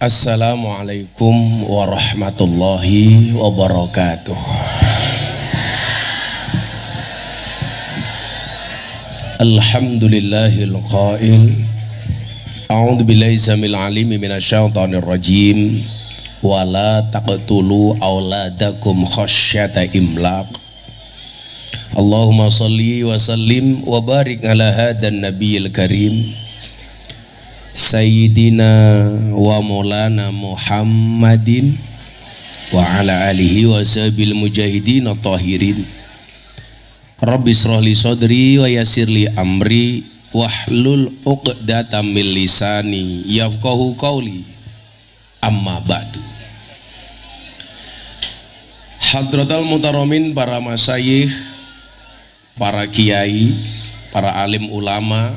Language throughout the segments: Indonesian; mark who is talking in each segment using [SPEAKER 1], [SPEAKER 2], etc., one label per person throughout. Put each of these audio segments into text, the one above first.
[SPEAKER 1] Assalamualaikum warahmatullahi wabarakatuh. Alhamdulillahil qail. A'udzu billahi samil alimi minasyaitonir rajim. Wala taqtulu auladakum khasyata imlaq. Allahumma salli wa sallim wa barik ala hadan nabiyil karim Sayyidina wa maulana Muhammadin wa ala alihi wa sahbil mujahidin tahirin Rabbi srohli sodri wa yasirli amri wahlul uqdata min lisani yafqahu qawli amma ba'du Hadratul mutaromin para masayih para kiai para alim ulama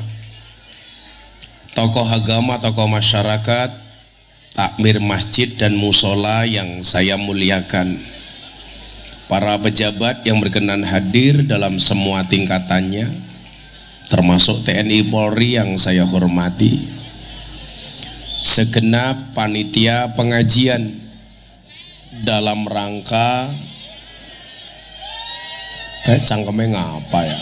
[SPEAKER 1] tokoh agama, tokoh masyarakat, takmir masjid dan musola yang saya muliakan. Para pejabat yang berkenan hadir dalam semua tingkatannya, termasuk TNI Polri yang saya hormati. Segenap panitia pengajian dalam rangka kayak cangkemnya ngapa ya?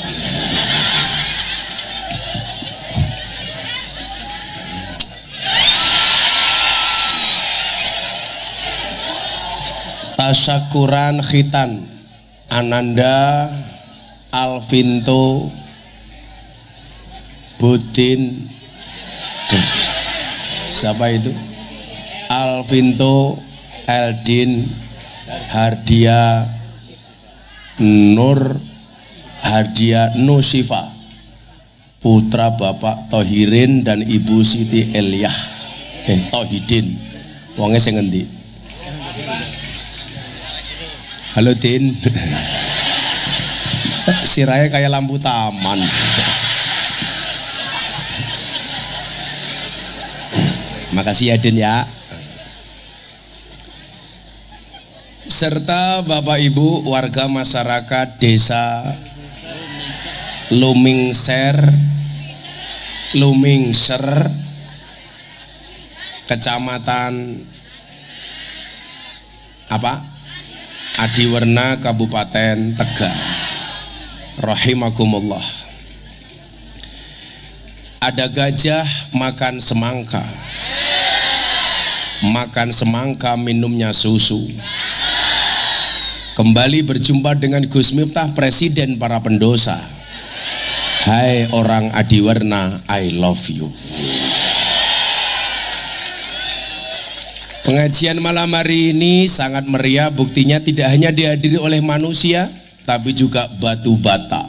[SPEAKER 1] Tasyakuran Khitan Ananda Alvinto Budin siapa itu Alvinto Eldin Hardia Nur Hardia Nusifa putra Bapak Tohirin dan Ibu Siti Eliah eh Tohidin wongnya saya ngendi Halo Din. Sirahnya kayak lampu taman. Makasih ya Din ya. Serta Bapak Ibu warga masyarakat desa Lumingser Lumingser Kecamatan apa? Adiwerna Kabupaten Tegal rahimakumullah ada gajah makan semangka makan semangka minumnya susu kembali berjumpa dengan Gus Miftah presiden para pendosa Hai orang Adiwarna I love you Pengajian malam hari ini sangat meriah, buktinya tidak hanya dihadiri oleh manusia, tapi juga batu bata.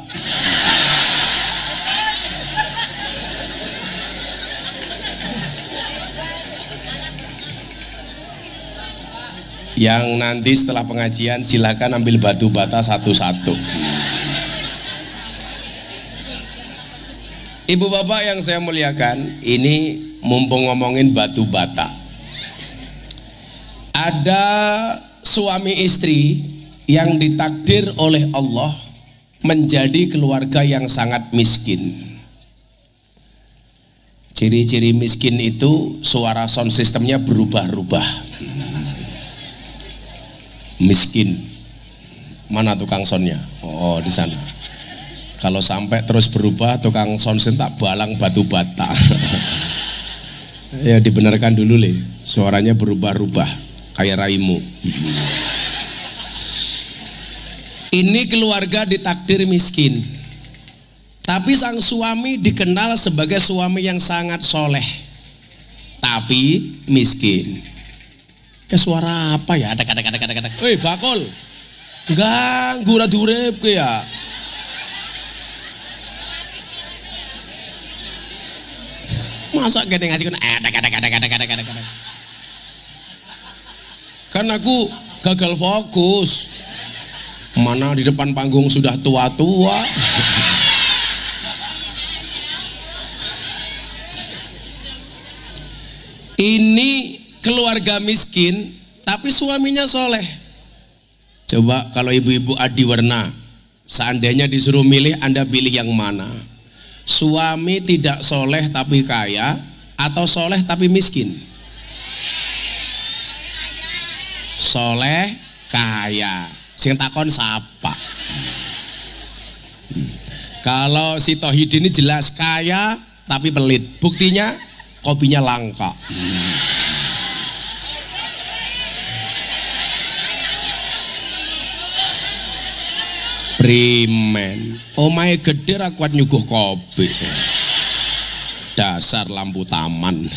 [SPEAKER 1] Yang nanti setelah pengajian silakan ambil batu bata satu-satu. Ibu bapak yang saya muliakan, ini mumpung ngomongin batu bata ada suami istri yang ditakdir oleh Allah menjadi keluarga yang sangat miskin. Ciri-ciri miskin itu suara sound sistemnya berubah-ubah. Miskin. Mana tukang soundnya? Oh, di sana. Kalau sampai terus berubah, tukang sound system tak balang batu bata. ya dibenarkan dulu nih suaranya berubah-ubah kayak raimu ini keluarga ditakdir miskin tapi sang suami dikenal sebagai suami yang sangat soleh tapi miskin ke suara apa ya ada kata kata kata eh bakul ganggu radurep ya masa gede ngasih kan ada kata kata kata kata kata kata karena aku gagal fokus mana di depan panggung sudah tua-tua ini keluarga miskin tapi suaminya soleh coba kalau ibu-ibu adi warna seandainya disuruh milih anda pilih yang mana suami tidak soleh tapi kaya atau soleh tapi miskin soleh kaya sing takon sapa kalau si Tohid ini jelas kaya tapi pelit buktinya kopinya langka Primen, Omai oh gede rakuat nyuguh kopi. Dasar lampu taman.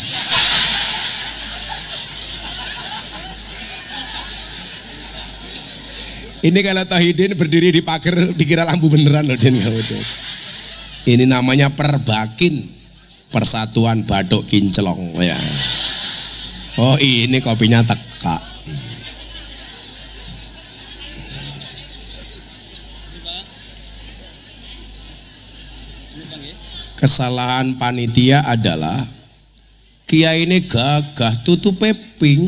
[SPEAKER 1] Ini kalau Tahidin berdiri di pagar dikira lampu beneran loh Den ya Ini namanya perbakin. Persatuan Badok Kinclong ya. Oh ini kopinya teka. Kesalahan panitia adalah Kia ini gagah tutup pink.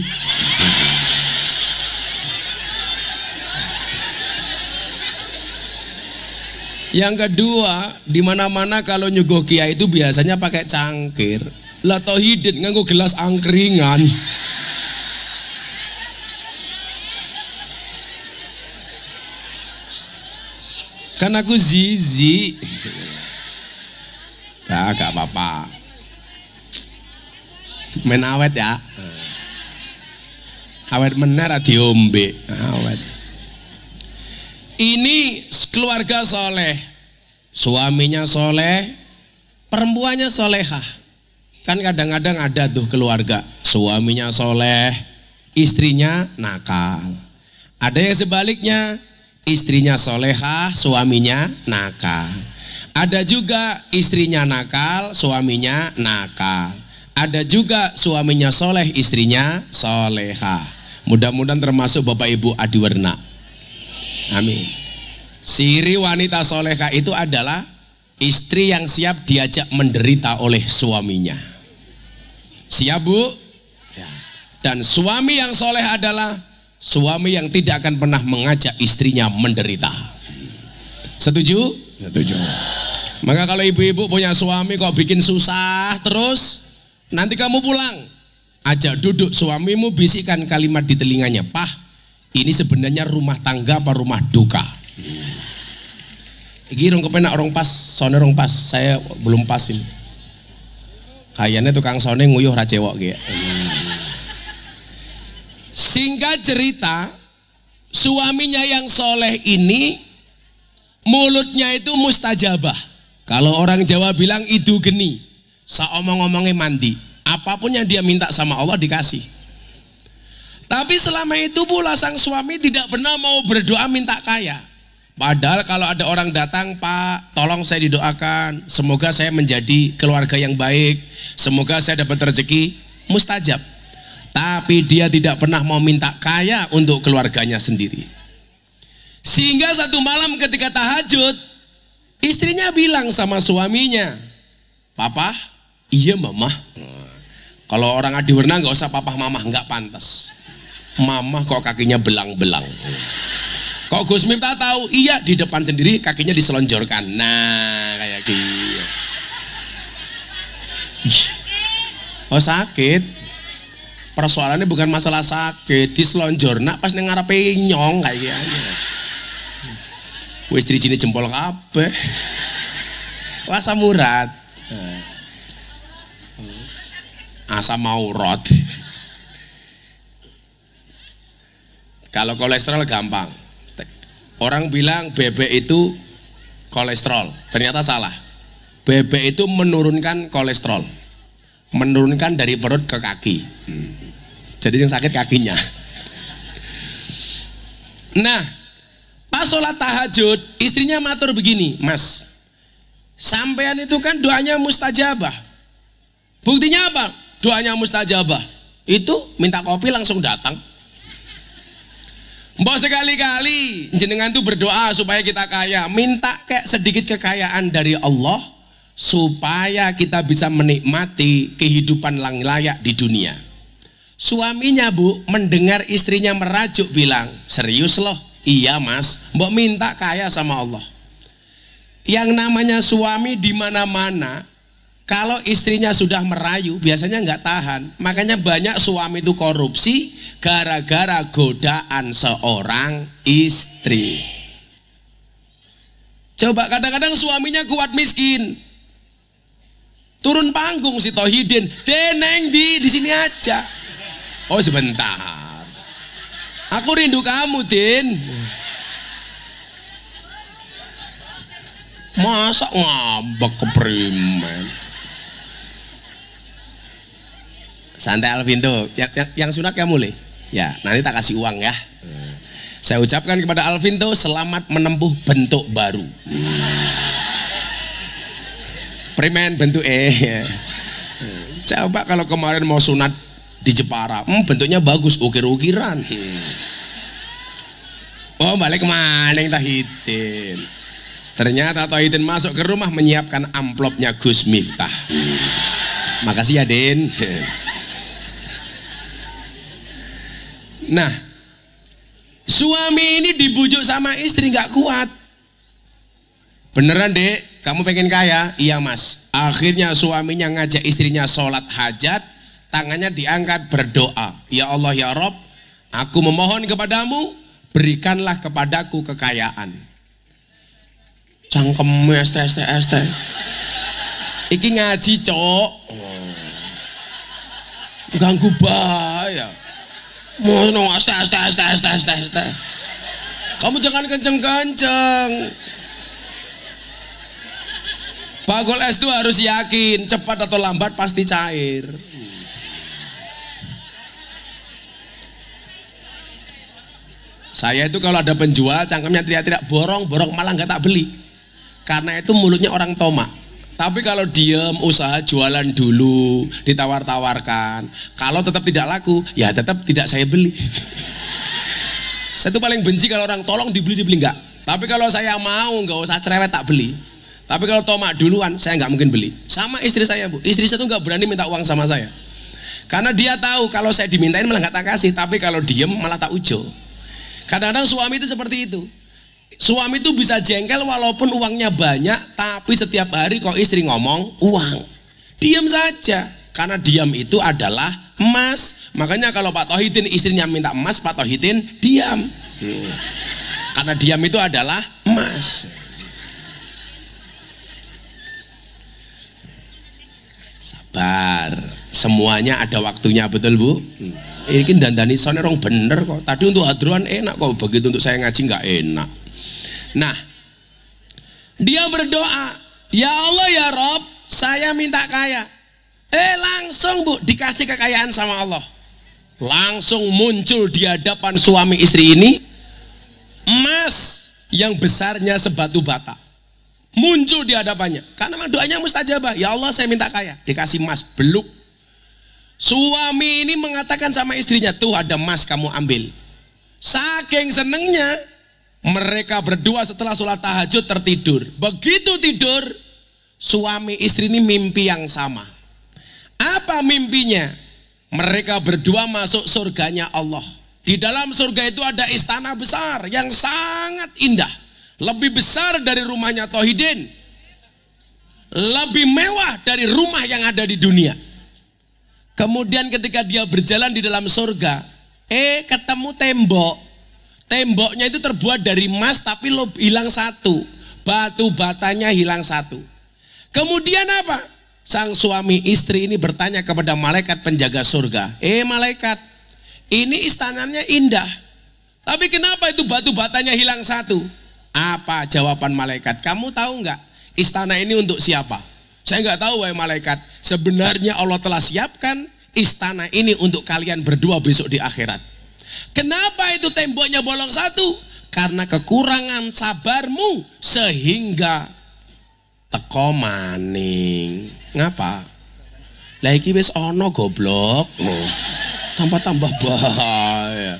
[SPEAKER 1] Yang kedua, di mana-mana kalau nyuguh kia itu biasanya pakai cangkir. Lah nggak nganggo gelas angkringan. kan aku zizi ya gak apa-apa main awet ya awet menara diombe awet ini keluarga soleh suaminya soleh perempuannya solehah kan kadang-kadang ada tuh keluarga suaminya soleh istrinya nakal ada yang sebaliknya istrinya solehah suaminya nakal ada juga istrinya nakal suaminya nakal ada juga suaminya soleh istrinya soleha mudah-mudahan termasuk bapak ibu adiwerna Amin. Siri wanita soleha itu adalah istri yang siap diajak menderita oleh suaminya. Siap bu? Ya. Dan suami yang soleh adalah suami yang tidak akan pernah mengajak istrinya menderita. Setuju? Ya, setuju. Maka kalau ibu-ibu punya suami kok bikin susah terus, nanti kamu pulang, ajak duduk suamimu bisikan kalimat di telinganya, pah ini sebenarnya rumah tangga apa rumah duka? Iki rong kepenak orang pas, sone rong pas. Saya belum pas ini. Kayaknya tukang sone nguyuh racewok cewek gitu. Singkat cerita, suaminya yang soleh ini mulutnya itu mustajabah. Kalau orang Jawa bilang itu geni, seomong-omongnya mandi. Apapun yang dia minta sama Allah dikasih. Tapi selama itu pula sang suami tidak pernah mau berdoa minta kaya. Padahal kalau ada orang datang, Pak, tolong saya didoakan. Semoga saya menjadi keluarga yang baik. Semoga saya dapat rezeki mustajab. Tapi dia tidak pernah mau minta kaya untuk keluarganya sendiri. Sehingga satu malam ketika tahajud, istrinya bilang sama suaminya, Papa, iya mama. Kalau orang adiwerna nggak usah Papa Mama, nggak pantas mamah kok kakinya belang-belang. Kok Gus Miftah tahu? Iya, di depan sendiri kakinya diselonjorkan. Nah, kayak gitu. Oh sakit. Persoalannya bukan masalah sakit, diselonjor. Nak pas dengar penyong kayak gitu. Wis jini jempol kape. asam murat. asam maurat. Kalau kolesterol gampang. Orang bilang bebek itu kolesterol, ternyata salah. Bebek itu menurunkan kolesterol, menurunkan dari perut ke kaki. Jadi yang sakit kakinya. Nah, pas sholat tahajud, istrinya matur begini, Mas, sampean itu kan doanya mustajabah. Buktinya apa? Doanya mustajabah. Itu minta kopi langsung datang. Mbok sekali-kali jenengan tuh berdoa supaya kita kaya, minta kayak sedikit kekayaan dari Allah supaya kita bisa menikmati kehidupan yang layak di dunia. Suaminya bu mendengar istrinya merajuk bilang serius loh, iya mas, mbok minta kaya sama Allah. Yang namanya suami di mana-mana kalau istrinya sudah merayu, biasanya nggak tahan. Makanya banyak suami itu korupsi gara-gara godaan seorang istri. Coba kadang-kadang suaminya kuat miskin. Turun panggung si Tohidin, deneng di di sini aja. Oh sebentar. Aku rindu kamu, Din. Masa ngambek keprimen. Santai Alvin tuh. Yang, yang, yang sunat kamu mulai. Ya, nanti tak kasih uang ya. Saya ucapkan kepada Alvin tuh selamat menempuh bentuk baru. Hmm. Primen bentuk E. Ya. Coba kalau kemarin mau sunat di Jepara, hmm, bentuknya bagus, ukir-ukiran. Oh balik maning tahitin. Ternyata Tahitin masuk ke rumah menyiapkan amplopnya Gus Miftah. Makasih ya Din. Nah, suami ini dibujuk sama istri nggak kuat. Beneran dek, kamu pengen kaya? Iya mas. Akhirnya suaminya ngajak istrinya sholat hajat, tangannya diangkat berdoa. Ya Allah ya Rob, aku memohon kepadamu, berikanlah kepadaku kekayaan. Cangkemmu st st st. Iki ngaji cok. Ganggu bahaya. Mono asta asta asta asta asta asta. Kamu jangan kenceng-kenceng. Bagol es itu harus yakin, cepat atau lambat pasti cair. Saya itu kalau ada penjual cangkemnya teriak-teriak borong, borong malah nggak tak beli. Karena itu mulutnya orang tomak. Tapi kalau diem, usaha jualan dulu, ditawar-tawarkan. Kalau tetap tidak laku, ya tetap tidak saya beli. saya tuh paling benci kalau orang tolong dibeli dibeli enggak. Tapi kalau saya mau, nggak usah cerewet tak beli. Tapi kalau tomat duluan, saya nggak mungkin beli. Sama istri saya bu, istri saya tuh nggak berani minta uang sama saya. Karena dia tahu kalau saya dimintain malah nggak tak kasih, tapi kalau diem malah tak ujo. Kadang-kadang suami itu seperti itu Suami itu bisa jengkel walaupun uangnya banyak, tapi setiap hari kok istri ngomong uang. Diam saja, karena diam itu adalah emas. Makanya kalau Pak Tohidin istrinya minta emas, Pak Tohidin diam. Karena diam itu adalah emas. Sabar, semuanya ada waktunya betul bu. Hmm. Ini dandani sonerong bener kok. Tadi untuk hadruan enak kok, begitu untuk saya ngaji nggak enak. Nah, dia berdoa, "Ya Allah ya Rob, saya minta kaya." Eh, langsung Bu dikasih kekayaan sama Allah. Langsung muncul di hadapan suami istri ini emas yang besarnya sebatu bata. Muncul di hadapannya. Karena memang doanya mustajabah. Ya Allah, saya minta kaya. Dikasih emas, beluk. Suami ini mengatakan sama istrinya, "Tuh ada emas kamu ambil." Saking senengnya, mereka berdua setelah sholat tahajud tertidur. Begitu tidur, suami istri ini mimpi yang sama. Apa mimpinya? Mereka berdua masuk surganya Allah. Di dalam surga itu ada istana besar yang sangat indah. Lebih besar dari rumahnya Tohidin. Lebih mewah dari rumah yang ada di dunia. Kemudian ketika dia berjalan di dalam surga, eh ketemu tembok Temboknya itu terbuat dari emas tapi lo hilang satu. Batu batanya hilang satu. Kemudian apa? Sang suami istri ini bertanya kepada malaikat penjaga surga. Eh malaikat, ini istananya indah. Tapi kenapa itu batu batanya hilang satu? Apa jawaban malaikat? Kamu tahu nggak istana ini untuk siapa? Saya nggak tahu wahai malaikat. Sebenarnya Allah telah siapkan istana ini untuk kalian berdua besok di akhirat. Kenapa itu temboknya bolong satu? Karena kekurangan sabarmu sehingga teko maning. Ngapa? Lah iki wis ana goblok. Tambah-tambah bahaya.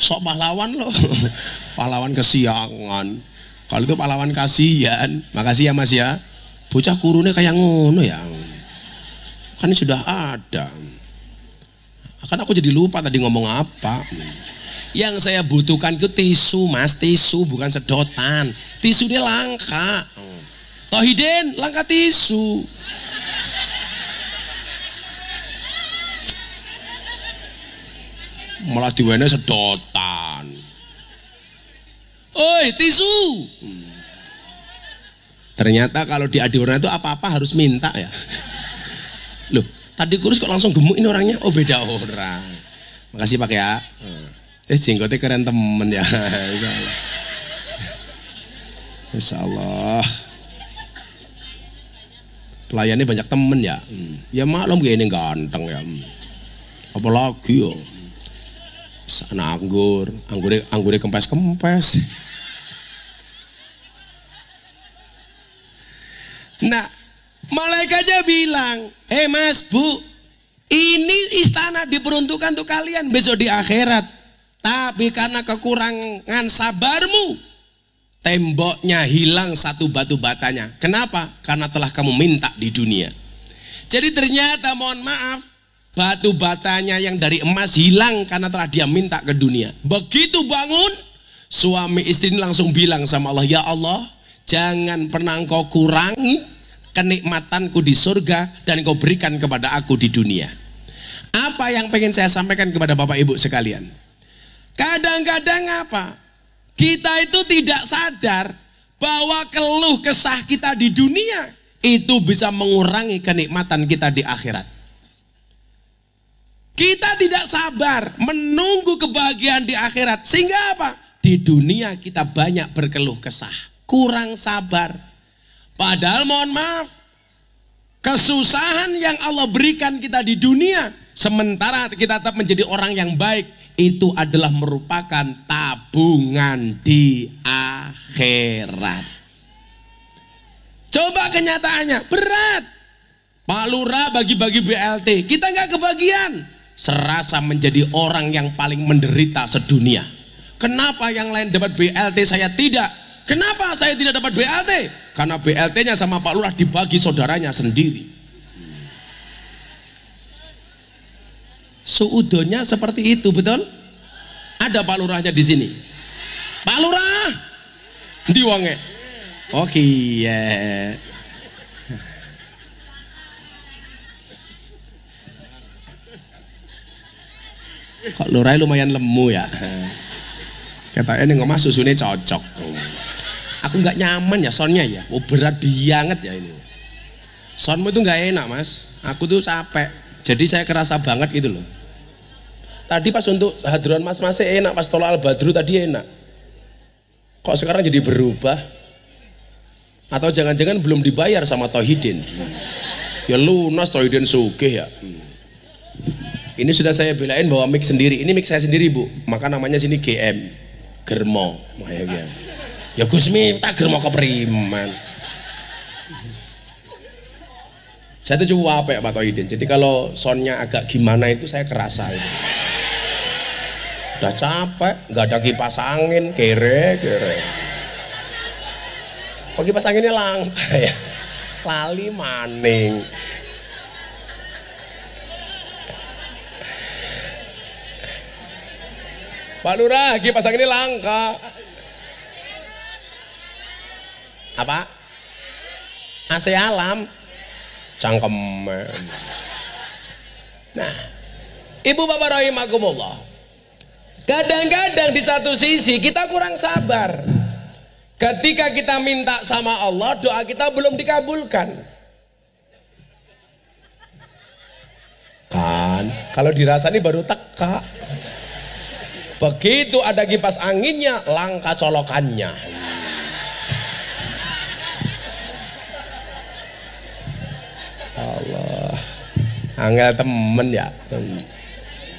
[SPEAKER 1] Sok pahlawan loh. pahlawan kesiangan. Kalau itu pahlawan kasihan. Makasih ya Mas ya. Bocah kurune kayak ngono ya. Kan sudah ada kan aku jadi lupa tadi ngomong apa yang saya butuhkan itu tisu mas tisu bukan sedotan Tisu ini langka Tohiden langka tisu malah diwene sedotan oi tisu ternyata kalau di adiwarna itu apa-apa harus minta ya loh Tadi kurus kok langsung gemuk ini orangnya. Oh beda orang. Makasih Pak ya. Hmm. Eh jenggotnya keren temen ya. Insya Allah. Insya Allah. Pelayannya banyak temen ya. Hmm. Ya maklum gini ganteng ya. Hmm. Apalagi ya. Sana anggur, anggurnya anggurnya kempes-kempes. Nah, Malaikatnya bilang, hei mas bu, ini istana diperuntukkan untuk kalian besok di akhirat. Tapi karena kekurangan sabarmu, temboknya hilang satu batu batanya. Kenapa? Karena telah kamu minta di dunia. Jadi ternyata mohon maaf, batu batanya yang dari emas hilang karena telah dia minta ke dunia. Begitu bangun, suami istri langsung bilang sama Allah, Ya Allah, jangan pernah engkau kurangi kenikmatanku di surga dan kau berikan kepada aku di dunia. Apa yang pengen saya sampaikan kepada Bapak Ibu sekalian? Kadang-kadang apa? Kita itu tidak sadar bahwa keluh kesah kita di dunia itu bisa mengurangi kenikmatan kita di akhirat. Kita tidak sabar menunggu kebahagiaan di akhirat. Sehingga apa? Di dunia kita banyak berkeluh kesah. Kurang sabar Padahal mohon maaf, kesusahan yang Allah berikan kita di dunia, sementara kita tetap menjadi orang yang baik, itu adalah merupakan tabungan di akhirat. Coba kenyataannya, berat. Pak Lura bagi-bagi BLT, kita nggak kebagian. Serasa menjadi orang yang paling menderita sedunia. Kenapa yang lain dapat BLT saya tidak? Kenapa saya tidak dapat BLT? Karena BLT-nya sama Pak Lurah dibagi saudaranya sendiri. Suudonya seperti itu, betul? Ada Pak Lurahnya di sini. Pak Lurah, di wonge. Oke, ya. Kok Lurah lumayan lemu ya? Kata ini ngomong susunya cocok. Aku nggak nyaman ya soundnya ya. Oh berat banget ya ini. Soundmu itu nggak enak mas. Aku tuh capek. Jadi saya kerasa banget gitu loh. Tadi pas untuk hadron mas masih enak. Pas tolak al-badru tadi enak. Kok sekarang jadi berubah? Atau jangan-jangan belum dibayar sama Tohidin. Ya lunas Tohidin suge ya. Ini sudah saya belain bahwa mic sendiri. Ini mic saya sendiri bu. Maka namanya sini GM. Germo. Makanya Ya Gusmi tak ger mau kepriman Saya tuh coba apa ya Pak Toidin. Jadi kalau sonnya agak gimana itu saya kerasa itu. Udah capek, nggak ada kipas angin, kere kere. Kok kipas anginnya langka ya? Lali maning. Pak Lurah, kipas anginnya langka apa AC alam cangkem nah ibu bapak rahimakumullah kadang-kadang di satu sisi kita kurang sabar ketika kita minta sama Allah doa kita belum dikabulkan kan kalau dirasani baru teka begitu ada kipas anginnya langkah colokannya angel ah, temen ya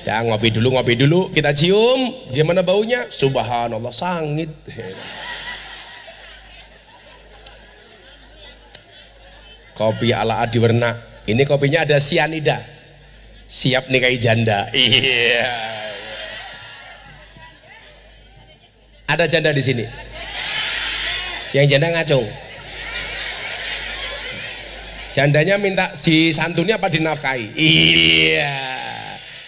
[SPEAKER 1] ya ngopi dulu ngopi dulu kita cium gimana baunya subhanallah sangit kopi ala Adi Werna ini kopinya ada sianida siap nikahi janda iya ada janda di sini yang janda ngacung Jandanya minta si santuni apa dinafkahi? Iya.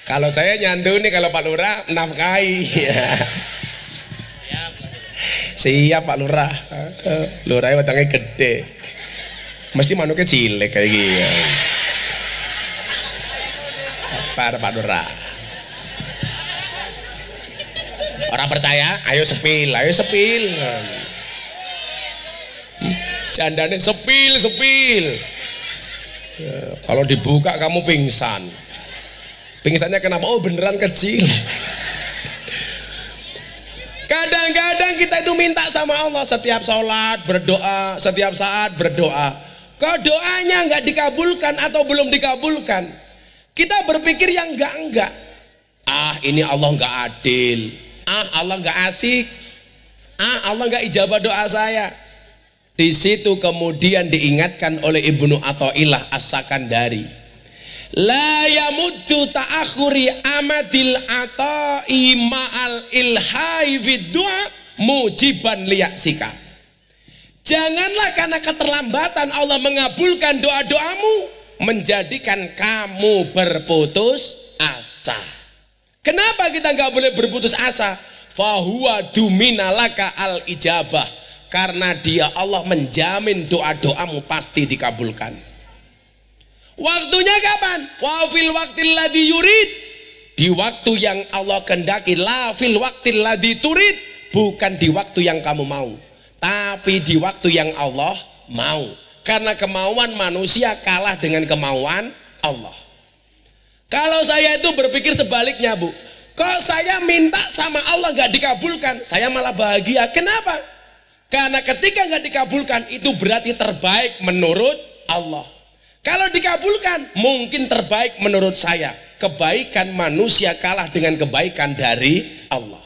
[SPEAKER 1] Kalau saya nyantuni, kalau Pak Lurah nafkahi. Iya. Siap Pak Lurah. Lurah batangnya gede. Mesti manuknya cilik kayak gitu. Para Pak Lurah. Orang percaya? Ayo sepil, ayo sepil. Hmm. Jandane sepil, sepil kalau dibuka kamu pingsan. Pingsannya kenapa? Oh beneran kecil. Kadang-kadang kita itu minta sama Allah setiap sholat berdoa, setiap saat berdoa. Kok doanya nggak dikabulkan atau belum dikabulkan, kita berpikir yang enggak-enggak. Ah ini Allah nggak adil. Ah Allah nggak asik. Ah Allah nggak ijabah doa saya di situ kemudian diingatkan oleh Ibnu Athaillah As-Sakandari. La yamuddu ta'akhuri amadil ata'i ma'al ilhai fid du'a mujiban liyaksika. Janganlah karena keterlambatan Allah mengabulkan doa-doamu menjadikan kamu berputus asa. Kenapa kita nggak boleh berputus asa? Fahuwa duminalaka al ijabah karena dia Allah menjamin doa-doamu pasti dikabulkan waktunya kapan? wafil waktil ladi yurid di waktu yang Allah kendaki Lafil waktil ladi turid bukan di waktu yang kamu mau tapi di waktu yang Allah mau karena kemauan manusia kalah dengan kemauan Allah kalau saya itu berpikir sebaliknya bu kok saya minta sama Allah gak dikabulkan saya malah bahagia kenapa? Karena ketika nggak dikabulkan itu berarti terbaik menurut Allah. Kalau dikabulkan mungkin terbaik menurut saya. Kebaikan manusia kalah dengan kebaikan dari Allah.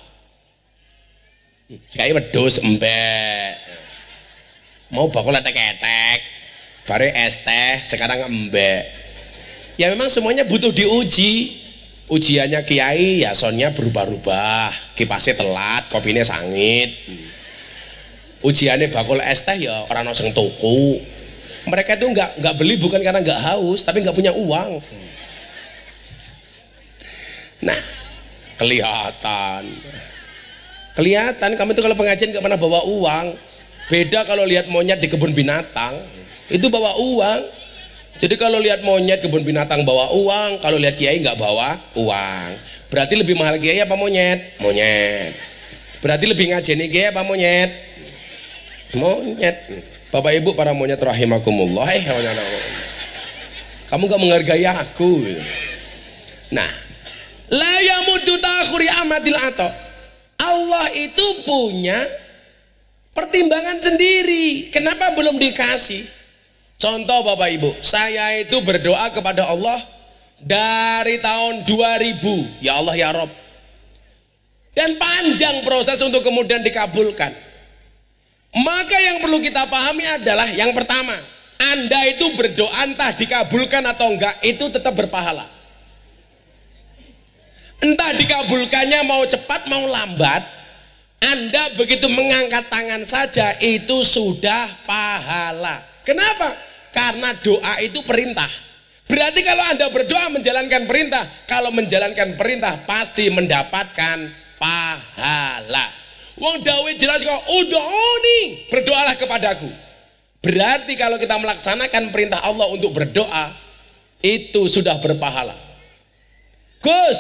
[SPEAKER 1] Sekali pedos, embek. Mau bakul etek-etek. Bare es teh sekarang embek. Ya memang semuanya butuh diuji. Ujiannya kiai ya sonnya berubah-ubah. Kipasnya telat, kopinya sangit ujiannya bakul es teh ya orang noseng toko mereka itu nggak nggak beli bukan karena nggak haus tapi nggak punya uang nah kelihatan kelihatan kami itu kalau pengajian nggak pernah bawa uang beda kalau lihat monyet di kebun binatang itu bawa uang jadi kalau lihat monyet kebun binatang bawa uang kalau lihat kiai nggak bawa uang berarti lebih mahal kiai apa monyet monyet berarti lebih ngajeni kiai apa monyet monyet bapak ibu para monyet rahimakumullah eh kamu gak menghargai aku nah layamu takhuri amatil ato Allah itu punya pertimbangan sendiri kenapa belum dikasih contoh bapak ibu saya itu berdoa kepada Allah dari tahun 2000 ya Allah ya Rob dan panjang proses untuk kemudian dikabulkan maka yang perlu kita pahami adalah yang pertama, Anda itu berdoa entah dikabulkan atau enggak, itu tetap berpahala. Entah dikabulkannya mau cepat mau lambat, Anda begitu mengangkat tangan saja itu sudah pahala. Kenapa? Karena doa itu perintah. Berarti kalau Anda berdoa menjalankan perintah, kalau menjalankan perintah pasti mendapatkan pahala. Wong dawe jelas kok, udo'uni, berdoalah kepadaku. Berarti kalau kita melaksanakan perintah Allah untuk berdoa, itu sudah berpahala. Gus,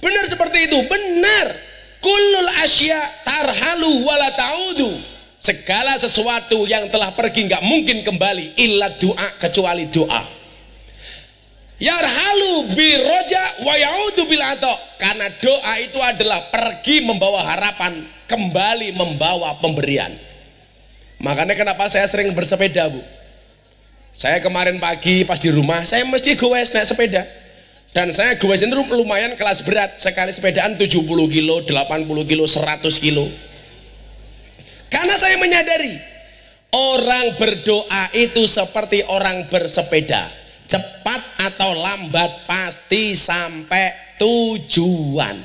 [SPEAKER 1] benar seperti itu, benar. Kulul asya tarhalu wala ta'udu. Segala sesuatu yang telah pergi nggak mungkin kembali illa doa kecuali doa. Yarhalu roja wa yaudu bil Karena doa itu adalah pergi membawa harapan, kembali membawa pemberian. Makanya kenapa saya sering bersepeda, Bu. Saya kemarin pagi pas di rumah, saya mesti gowes naik sepeda. Dan saya gowes itu lumayan kelas berat. Sekali sepedaan 70 kilo, 80 kilo, 100 kilo. Karena saya menyadari, orang berdoa itu seperti orang bersepeda cepat atau lambat pasti sampai tujuan.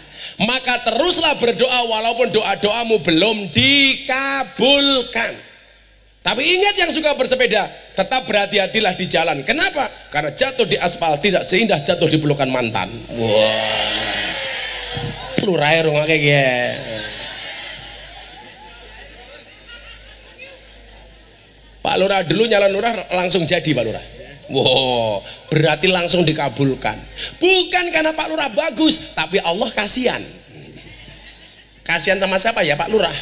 [SPEAKER 1] Maka teruslah berdoa walaupun doa-doamu belum dikabulkan. Tapi ingat yang suka bersepeda, tetap berhati-hatilah di jalan. Kenapa? Karena jatuh di aspal tidak seindah jatuh di pelukan mantan. Wah. Wow. Plurai rumah kayak gini. Pak Lurah dulu nyala lurah langsung jadi Pak Lurah. Wow, berarti langsung dikabulkan. Bukan karena Pak Lurah bagus, tapi Allah kasihan. Kasihan sama siapa ya Pak Lurah?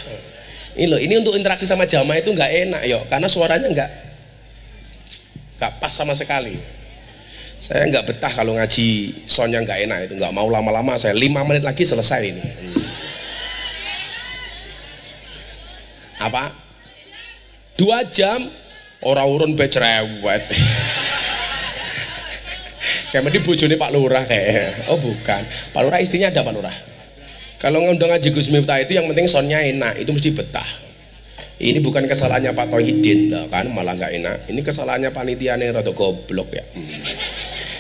[SPEAKER 1] Ini loh, ini untuk interaksi sama jamaah itu nggak enak yo, karena suaranya nggak nggak pas sama sekali. Saya nggak betah kalau ngaji soundnya nggak enak itu, nggak mau lama-lama. Saya lima menit lagi selesai ini. Apa? Dua jam orang urun buat. Kayak mending bojone Pak Lurah kayak. Oh bukan. Pak Lurah istrinya ada Pak Lurah. Kalau ngundang ngaji Gus Miftah itu yang penting sonnya enak, itu mesti betah. Ini bukan kesalahannya Pak Tohidin lah kan, malah nggak enak. Ini kesalahannya panitia nih rada goblok ya. Hmm.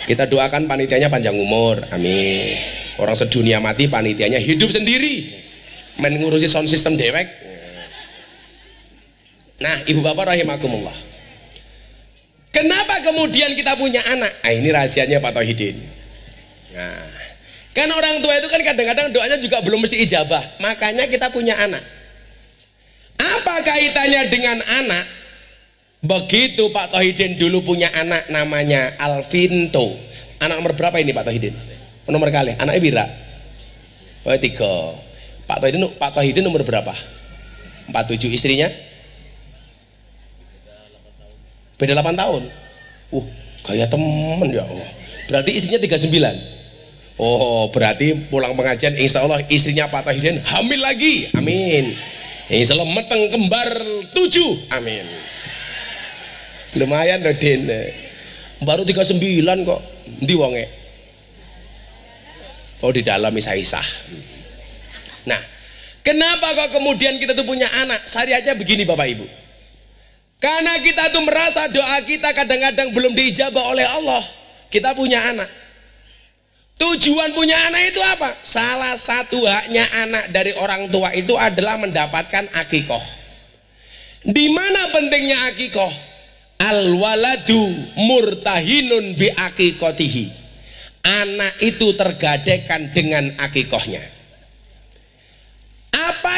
[SPEAKER 1] Kita doakan panitianya panjang umur, amin. Orang sedunia mati panitianya hidup sendiri, mengurusi sound system dewek. Nah, ibu bapak rahimakumullah Kenapa kemudian kita punya anak? Nah, ini rahasianya Pak Tohidin. Nah, kan orang tua itu kan kadang-kadang doanya juga belum mesti ijabah. Makanya kita punya anak. Apa kaitannya dengan anak? Begitu Pak Tohidin dulu punya anak namanya Alvinto. Anak nomor berapa ini Pak Tohidin? Nomor kali? Anaknya Wira. Oh, tiga. Pak Tohidin Pak Tauhidin nomor berapa? 47 istrinya? beda 8 tahun uh gaya temen ya Allah berarti istrinya 39 oh berarti pulang pengajian insya Allah istrinya patah hidin hamil lagi amin insya Allah meteng kembar 7 amin lumayan loh Din baru 39 kok di wonge oh di dalam isah-isah nah kenapa kok kemudian kita tuh punya anak syariatnya begini Bapak Ibu karena kita tuh merasa doa kita kadang-kadang belum diijabah oleh Allah. Kita punya anak. Tujuan punya anak itu apa? Salah satu haknya anak dari orang tua itu adalah mendapatkan akikoh. Di mana pentingnya akikoh? Al waladu murtahinun bi akikotihi anak itu tergadekan dengan akikohnya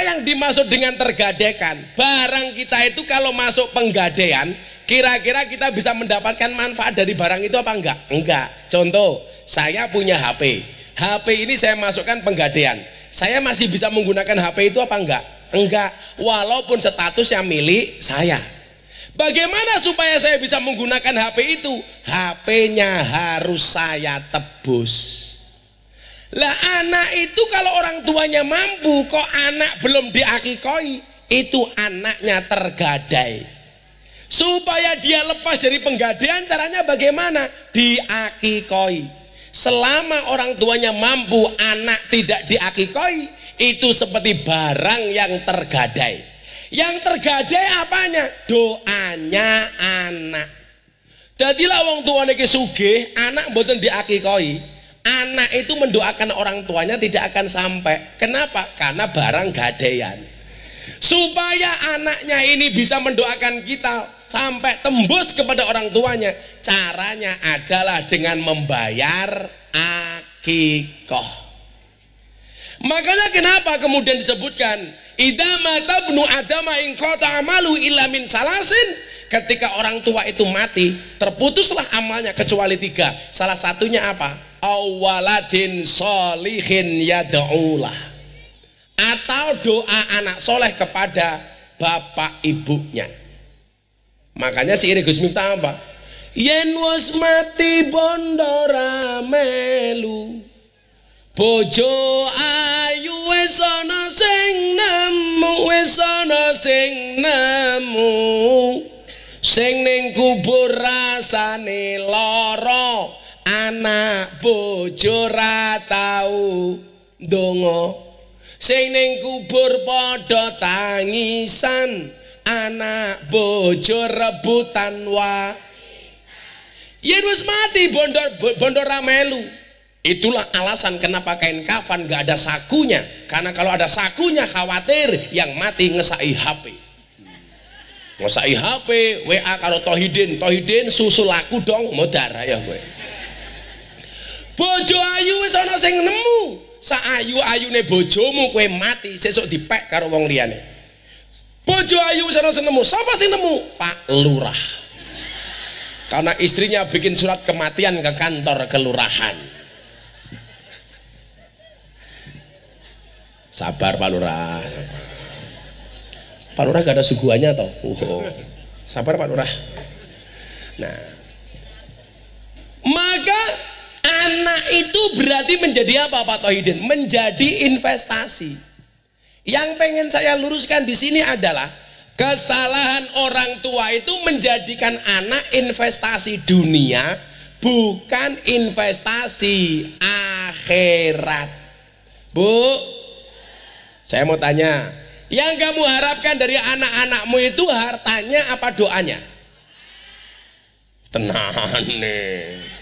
[SPEAKER 1] yang dimaksud dengan tergadekan Barang kita itu kalau masuk penggadean kira-kira kita bisa mendapatkan manfaat dari barang itu apa enggak? Enggak. Contoh, saya punya HP. HP ini saya masukkan penggadean Saya masih bisa menggunakan HP itu apa enggak? Enggak. Walaupun statusnya milik saya. Bagaimana supaya saya bisa menggunakan HP itu? HP-nya harus saya tebus. Lah anak itu kalau orang tuanya mampu kok anak belum diakikoi itu anaknya tergadai. Supaya dia lepas dari penggadaian caranya bagaimana? Diakikoi. Selama orang tuanya mampu anak tidak diakikoi itu seperti barang yang tergadai. Yang tergadai apanya? Doanya anak. Jadilah orang tuanya ki sugih, anak mboten diakikoi, anak itu mendoakan orang tuanya tidak akan sampai kenapa? karena barang gadaian supaya anaknya ini bisa mendoakan kita sampai tembus kepada orang tuanya caranya adalah dengan membayar akikoh makanya kenapa kemudian disebutkan idamata adama ingkota amalu ilamin salasin ketika orang tua itu mati terputuslah amalnya kecuali tiga salah satunya apa? awaladin solihin yadaulah atau doa anak soleh kepada bapak ibunya makanya si Gus minta apa yen was mati bondo melu bojo ayu wesono sing nemu wesono sing nemu sing ning kubur rasane lara anak bojo ra tau donga sing ning kubur padha tangisan anak bojo rebutan wa yen wis mati bondor bondor ramelu. Itulah alasan kenapa kain kafan gak ada sakunya. Karena kalau ada sakunya khawatir yang mati ngesai HP. Ngesai HP, WA kalau Tohidin, Tohidin susul aku dong, modar ya gue bojo ayu wis ana sing nemu sak ayu-ayune bojomu kowe mati sesuk dipek karo wong liyane bojo ayu wis ana sing nemu sapa sing nemu Pak Lurah karena istrinya bikin surat kematian ke kantor kelurahan sabar Pak Lurah Pak Lurah gak ada suguhannya toh oh, sabar Pak Lurah nah maka Anak itu berarti menjadi apa Pak Tohidin? Menjadi investasi. Yang pengen saya luruskan di sini adalah kesalahan orang tua itu menjadikan anak investasi dunia bukan investasi akhirat. Bu, saya mau tanya, yang kamu harapkan dari anak-anakmu itu hartanya apa doanya? Tenang nih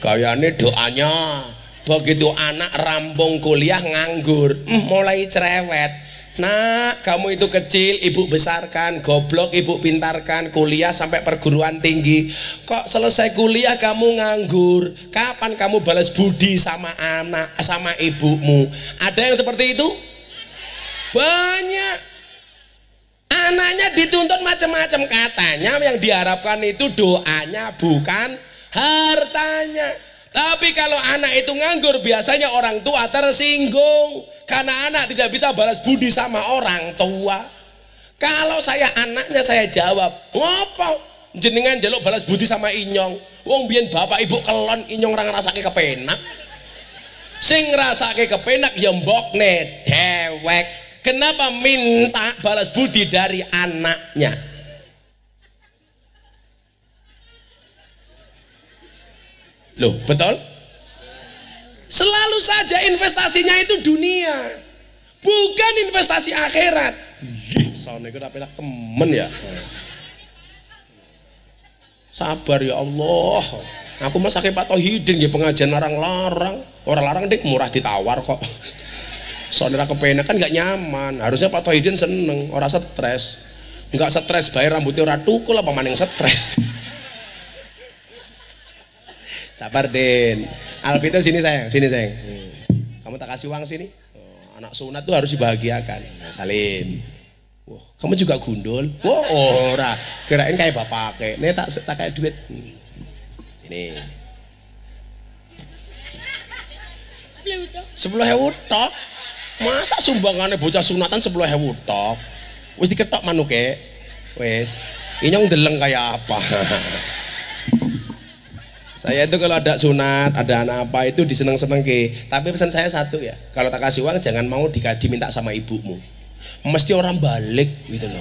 [SPEAKER 1] kayane doanya begitu anak rampung kuliah nganggur hmm. mulai cerewet nah kamu itu kecil ibu besarkan goblok ibu pintarkan kuliah sampai perguruan tinggi kok selesai kuliah kamu nganggur kapan kamu balas budi sama anak sama ibumu ada yang seperti itu banyak anaknya dituntut macam-macam katanya yang diharapkan itu doanya bukan hartanya. Tapi kalau anak itu nganggur, biasanya orang tua tersinggung. Karena anak tidak bisa balas budi sama orang tua. Kalau saya anaknya saya jawab, ngopo jenengan jaluk balas budi sama inyong. Wong biyen bapak ibu kelon inyong orang ngrasake kepenak. Sing ngrasake kepenak ya mbokne dewek. Kenapa minta balas budi dari anaknya? Loh, betul? Selalu saja investasinya itu dunia. Bukan investasi akhirat. Ih, soalnya itu tak temen ya. Sabar ya Allah. Aku mah sakit Pak Tohidin ya pengajian larang-larang. Orang larang dik murah ditawar kok. Soalnya kepenak kan gak nyaman. Harusnya Pak Tohidin seneng, orang stres. Enggak stres bayar rambutnya orang tukul apa maning stres. Sabar Den. Alvito sini sayang, sini sayang. Kamu tak kasih uang sini. Oh, anak sunat tuh harus dibahagiakan. salim. Wah, kamu juga gundul. Wah, ora. Kirain kayak bapak kayak. Nih tak tak kayak duit. Hmm. Sini. Sepuluh hewu Sepuluh Masa sumbangannya bocah sunatan sepuluh utok. Wis diketok manuke. Wis. Inyong deleng kayak apa. Saya itu kalau ada sunat, ada anak apa itu diseneng-seneng ke. Tapi pesan saya satu ya, kalau tak kasih uang jangan mau dikaji minta sama ibumu. Mesti orang balik gitu loh.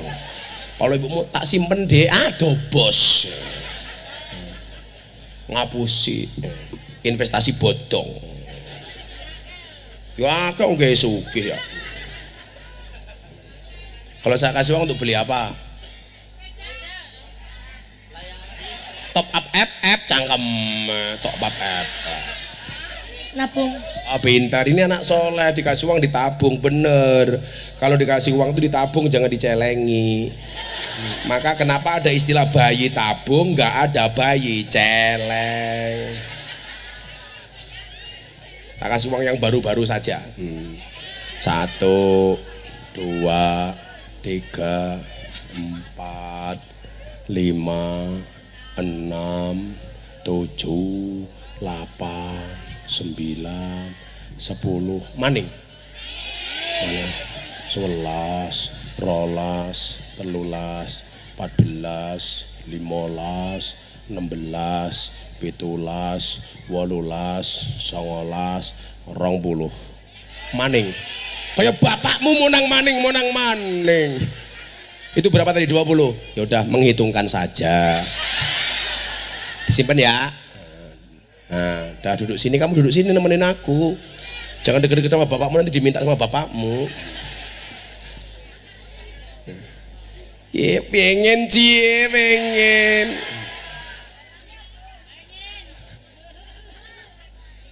[SPEAKER 1] Kalau ibumu tak simpen deh, aduh bos. Ngapusi investasi bodong. Ya kok gak suki ya. Kalau saya kasih uang untuk beli apa? top up app app cangkem eh, top up app, nabung oh, ah, pintar ini anak soleh dikasih uang ditabung bener kalau dikasih uang itu ditabung jangan dicelengi maka kenapa ada istilah bayi tabung nggak ada bayi celeng tak kasih uang yang baru-baru saja hmm. satu dua tiga empat lima enam, tujuh, delapan, sembilan, sepuluh, maning. Maning. Sebelas, rolas, telulas, empat belas, limolas, enam belas, pitulas, wolulas, songolas, rong puluh. Maning. bapakmu munang maning, munang maning. Itu berapa tadi 20? Ya udah menghitungkan saja. Disimpan ya. Nah, udah duduk sini kamu duduk sini nemenin aku. Jangan deket-deket sama bapakmu nanti diminta sama bapakmu. Ye, pengen cie, pengen.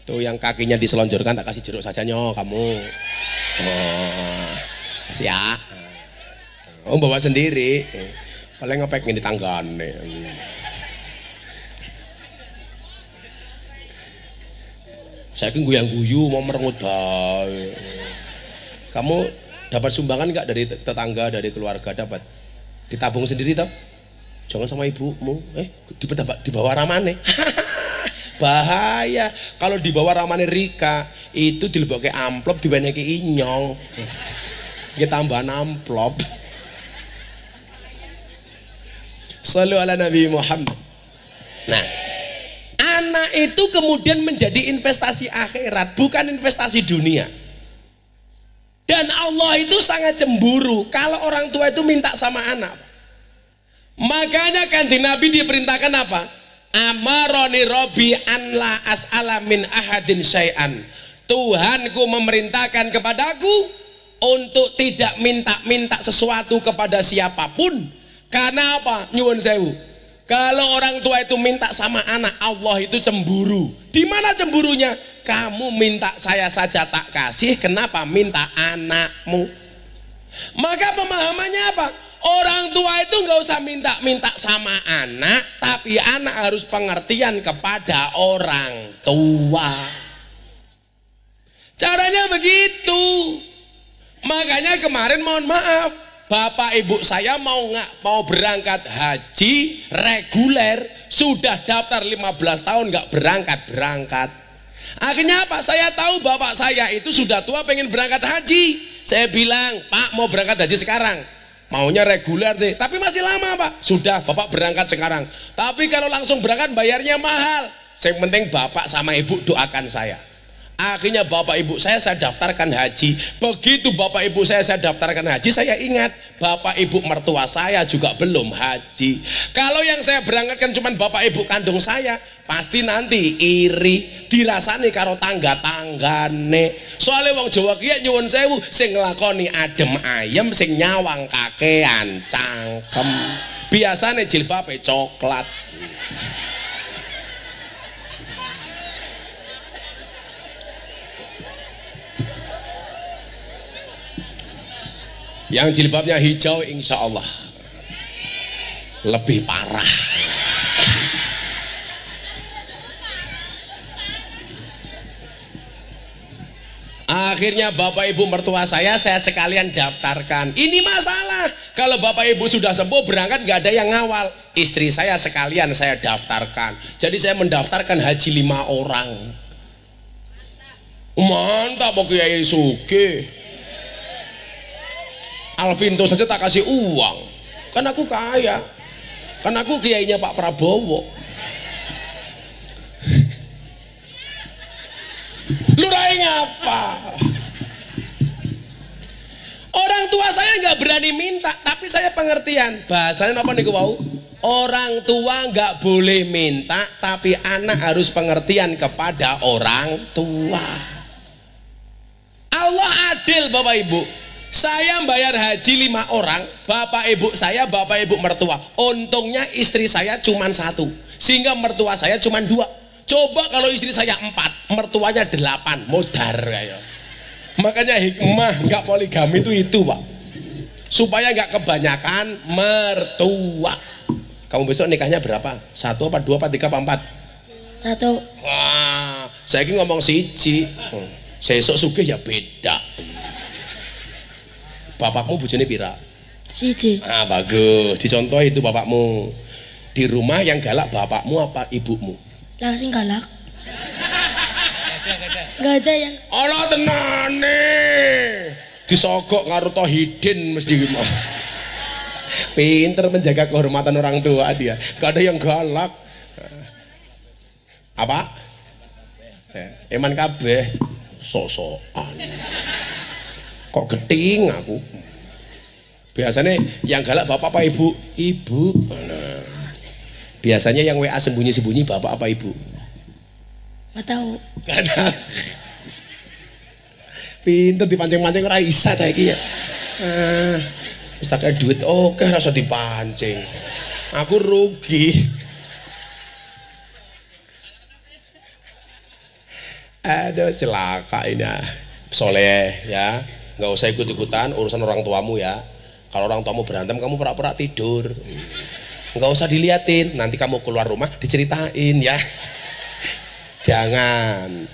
[SPEAKER 1] Tuh yang kakinya diselonjorkan tak kasih jeruk saja nyok kamu. Oh, kasih ya. Oh bawa sendiri. Paling ngepek di tanggane. Saya kan guyang guyu mau merengut Kamu dapat sumbangan nggak dari tetangga, dari keluarga dapat? Ditabung sendiri tau? Jangan sama ibumu. Eh, di bawah ramane. bahaya kalau dibawa ramane Rika itu dilebok ke amplop ke inyong Kita tambah amplop Selalu ala Nabi Muhammad. Nah, anak itu kemudian menjadi investasi akhirat, bukan investasi dunia. Dan Allah itu sangat cemburu kalau orang tua itu minta sama anak. Makanya kan kanjeng Nabi diperintahkan apa? Amaroni Robi anla asalamin ahadin syai'an. Tuhanku memerintahkan kepadaku untuk tidak minta-minta sesuatu kepada siapapun karena apa? Nyuwun sewu. Kalau orang tua itu minta sama anak, Allah itu cemburu. Di mana cemburunya? Kamu minta saya saja tak kasih, kenapa minta anakmu? Maka pemahamannya apa? Orang tua itu nggak usah minta-minta sama anak, tapi anak harus pengertian kepada orang tua. Caranya begitu. Makanya kemarin mohon maaf, Bapak Ibu saya mau nggak mau berangkat haji reguler sudah daftar 15 tahun nggak berangkat berangkat akhirnya apa saya tahu bapak saya itu sudah tua pengen berangkat haji saya bilang pak mau berangkat haji sekarang maunya reguler deh tapi masih lama pak sudah bapak berangkat sekarang tapi kalau langsung berangkat bayarnya mahal yang penting bapak sama ibu doakan saya Akhirnya bapak ibu saya saya daftarkan haji. Begitu bapak ibu saya saya daftarkan haji, saya ingat bapak ibu mertua saya juga belum haji. Kalau yang saya berangkatkan cuma bapak ibu kandung saya, pasti nanti iri dirasani karo tangga-tanggane. soalnya wong Jawa kia nyuwun sewu sing ngelakoni adem ayem sing nyawang kakean cangkem. Biasane jilbabnya coklat. yang jilbabnya hijau insya Allah lebih parah Akhirnya bapak ibu mertua saya, saya sekalian daftarkan. Ini masalah. Kalau bapak ibu sudah sembuh, berangkat nggak ada yang ngawal. Istri saya sekalian saya daftarkan. Jadi saya mendaftarkan haji lima orang. Mantap, pokoknya Suki. Alvinto saja tak kasih uang kan aku kaya kan aku kiainya Pak Prabowo lu raih ngapa orang tua saya nggak berani minta tapi saya pengertian bahasanya apa nih wau orang tua nggak boleh minta tapi anak harus pengertian kepada orang tua Allah adil Bapak Ibu saya bayar haji lima orang bapak ibu saya bapak ibu mertua untungnya istri saya cuma satu sehingga mertua saya cuma dua coba kalau istri saya empat mertuanya delapan modar ya. makanya hikmah nggak poligami itu itu pak supaya nggak kebanyakan mertua kamu besok nikahnya berapa satu apa dua apa tiga apa empat satu wah saya ini ngomong siji hmm. sesok sugih ya beda bapakmu bujone pira? Siji. Ah, bagus. Dicontoh itu bapakmu. Di rumah yang galak bapakmu apa ibumu? Langsung galak. Gak ada yang. Allah nih. Disogok karo tohidin mesti gimana? Pinter menjaga kehormatan orang tua dia. Gak ada yang galak. Apa? Eh, eman kabeh sosokan kok geting aku biasanya yang galak bapak apa ibu ibu biasanya yang WA sembunyi-sembunyi bapak apa ibu gak tahu pinter dipancing-pancing orang isa saya ya ah, duit oke rasa dipancing aku rugi ada celaka ini ah. soleh ya nggak usah ikut-ikutan urusan orang tuamu ya kalau orang tuamu berantem kamu pura-pura tidur nggak usah diliatin nanti kamu keluar rumah diceritain ya jangan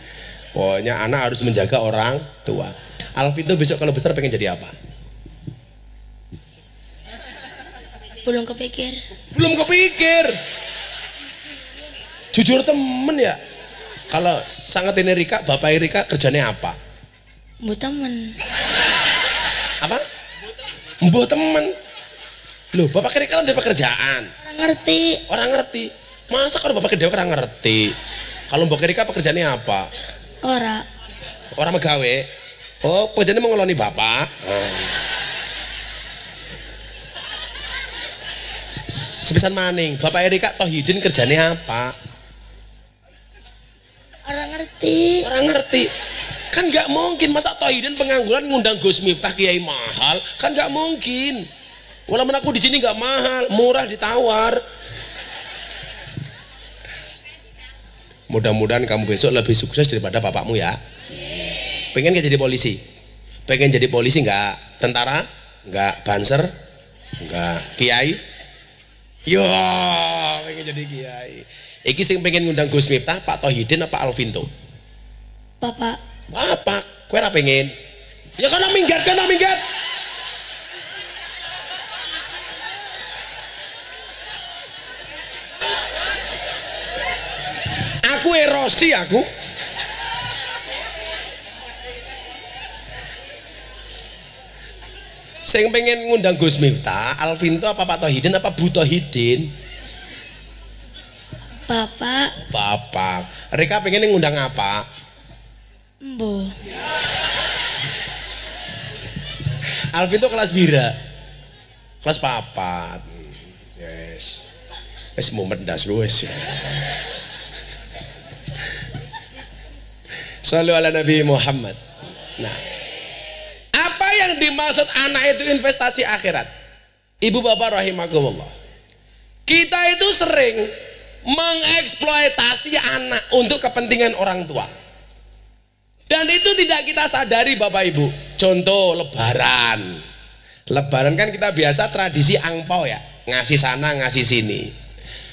[SPEAKER 1] pokoknya anak harus menjaga orang tua Alvin itu besok kalau besar pengen jadi apa? Belum kepikir. Belum kepikir. Jujur temen ya. Kalau sangat ini Rika, Bapak Rika kerjanya apa? Mbok temen. Apa? Mbok temen. Loh, bapak kira kalian dia pekerjaan? Orang ngerti. Orang ngerti. Masa kalau bapak kira orang ngerti? Kalau mbok kira kan pekerjaannya apa? orang orang megawe. Oh, pekerjaannya mengeloni bapak. Oh. Sebesar maning, bapak Erika Tohidin kerjanya apa? Orang ngerti. Orang ngerti kan nggak mungkin masa Toiden pengangguran ngundang Gus Miftah Kiai mahal kan nggak mungkin walaupun aku di sini nggak mahal murah ditawar mudah-mudahan kamu besok lebih sukses daripada bapakmu ya pengen nggak jadi polisi pengen jadi polisi nggak tentara nggak banser nggak kiai yo pengen jadi kiai Iki sing pengen ngundang Gus Miftah, Pak Tohidin apa Alvinto? Bapak apa kue apa pengen ya karena minggat karena minggat aku erosi aku Saya pengen ngundang Gus Miftah Alvinto apa Pak Tohidin apa Bu Tohidin Bapak Bapak Rika pengen ngundang apa Embo. Alvin tuh kelas bira. Kelas papat. Yes. Wes mau mendas gue sih. Selalu ala Nabi Muhammad. Nah, apa yang dimaksud anak itu investasi akhirat? Ibu bapak rahimakumullah. Kita itu sering mengeksploitasi anak untuk kepentingan orang tua. Dan itu tidak kita sadari Bapak Ibu. Contoh lebaran. Lebaran kan kita biasa tradisi angpau ya. Ngasih sana, ngasih sini.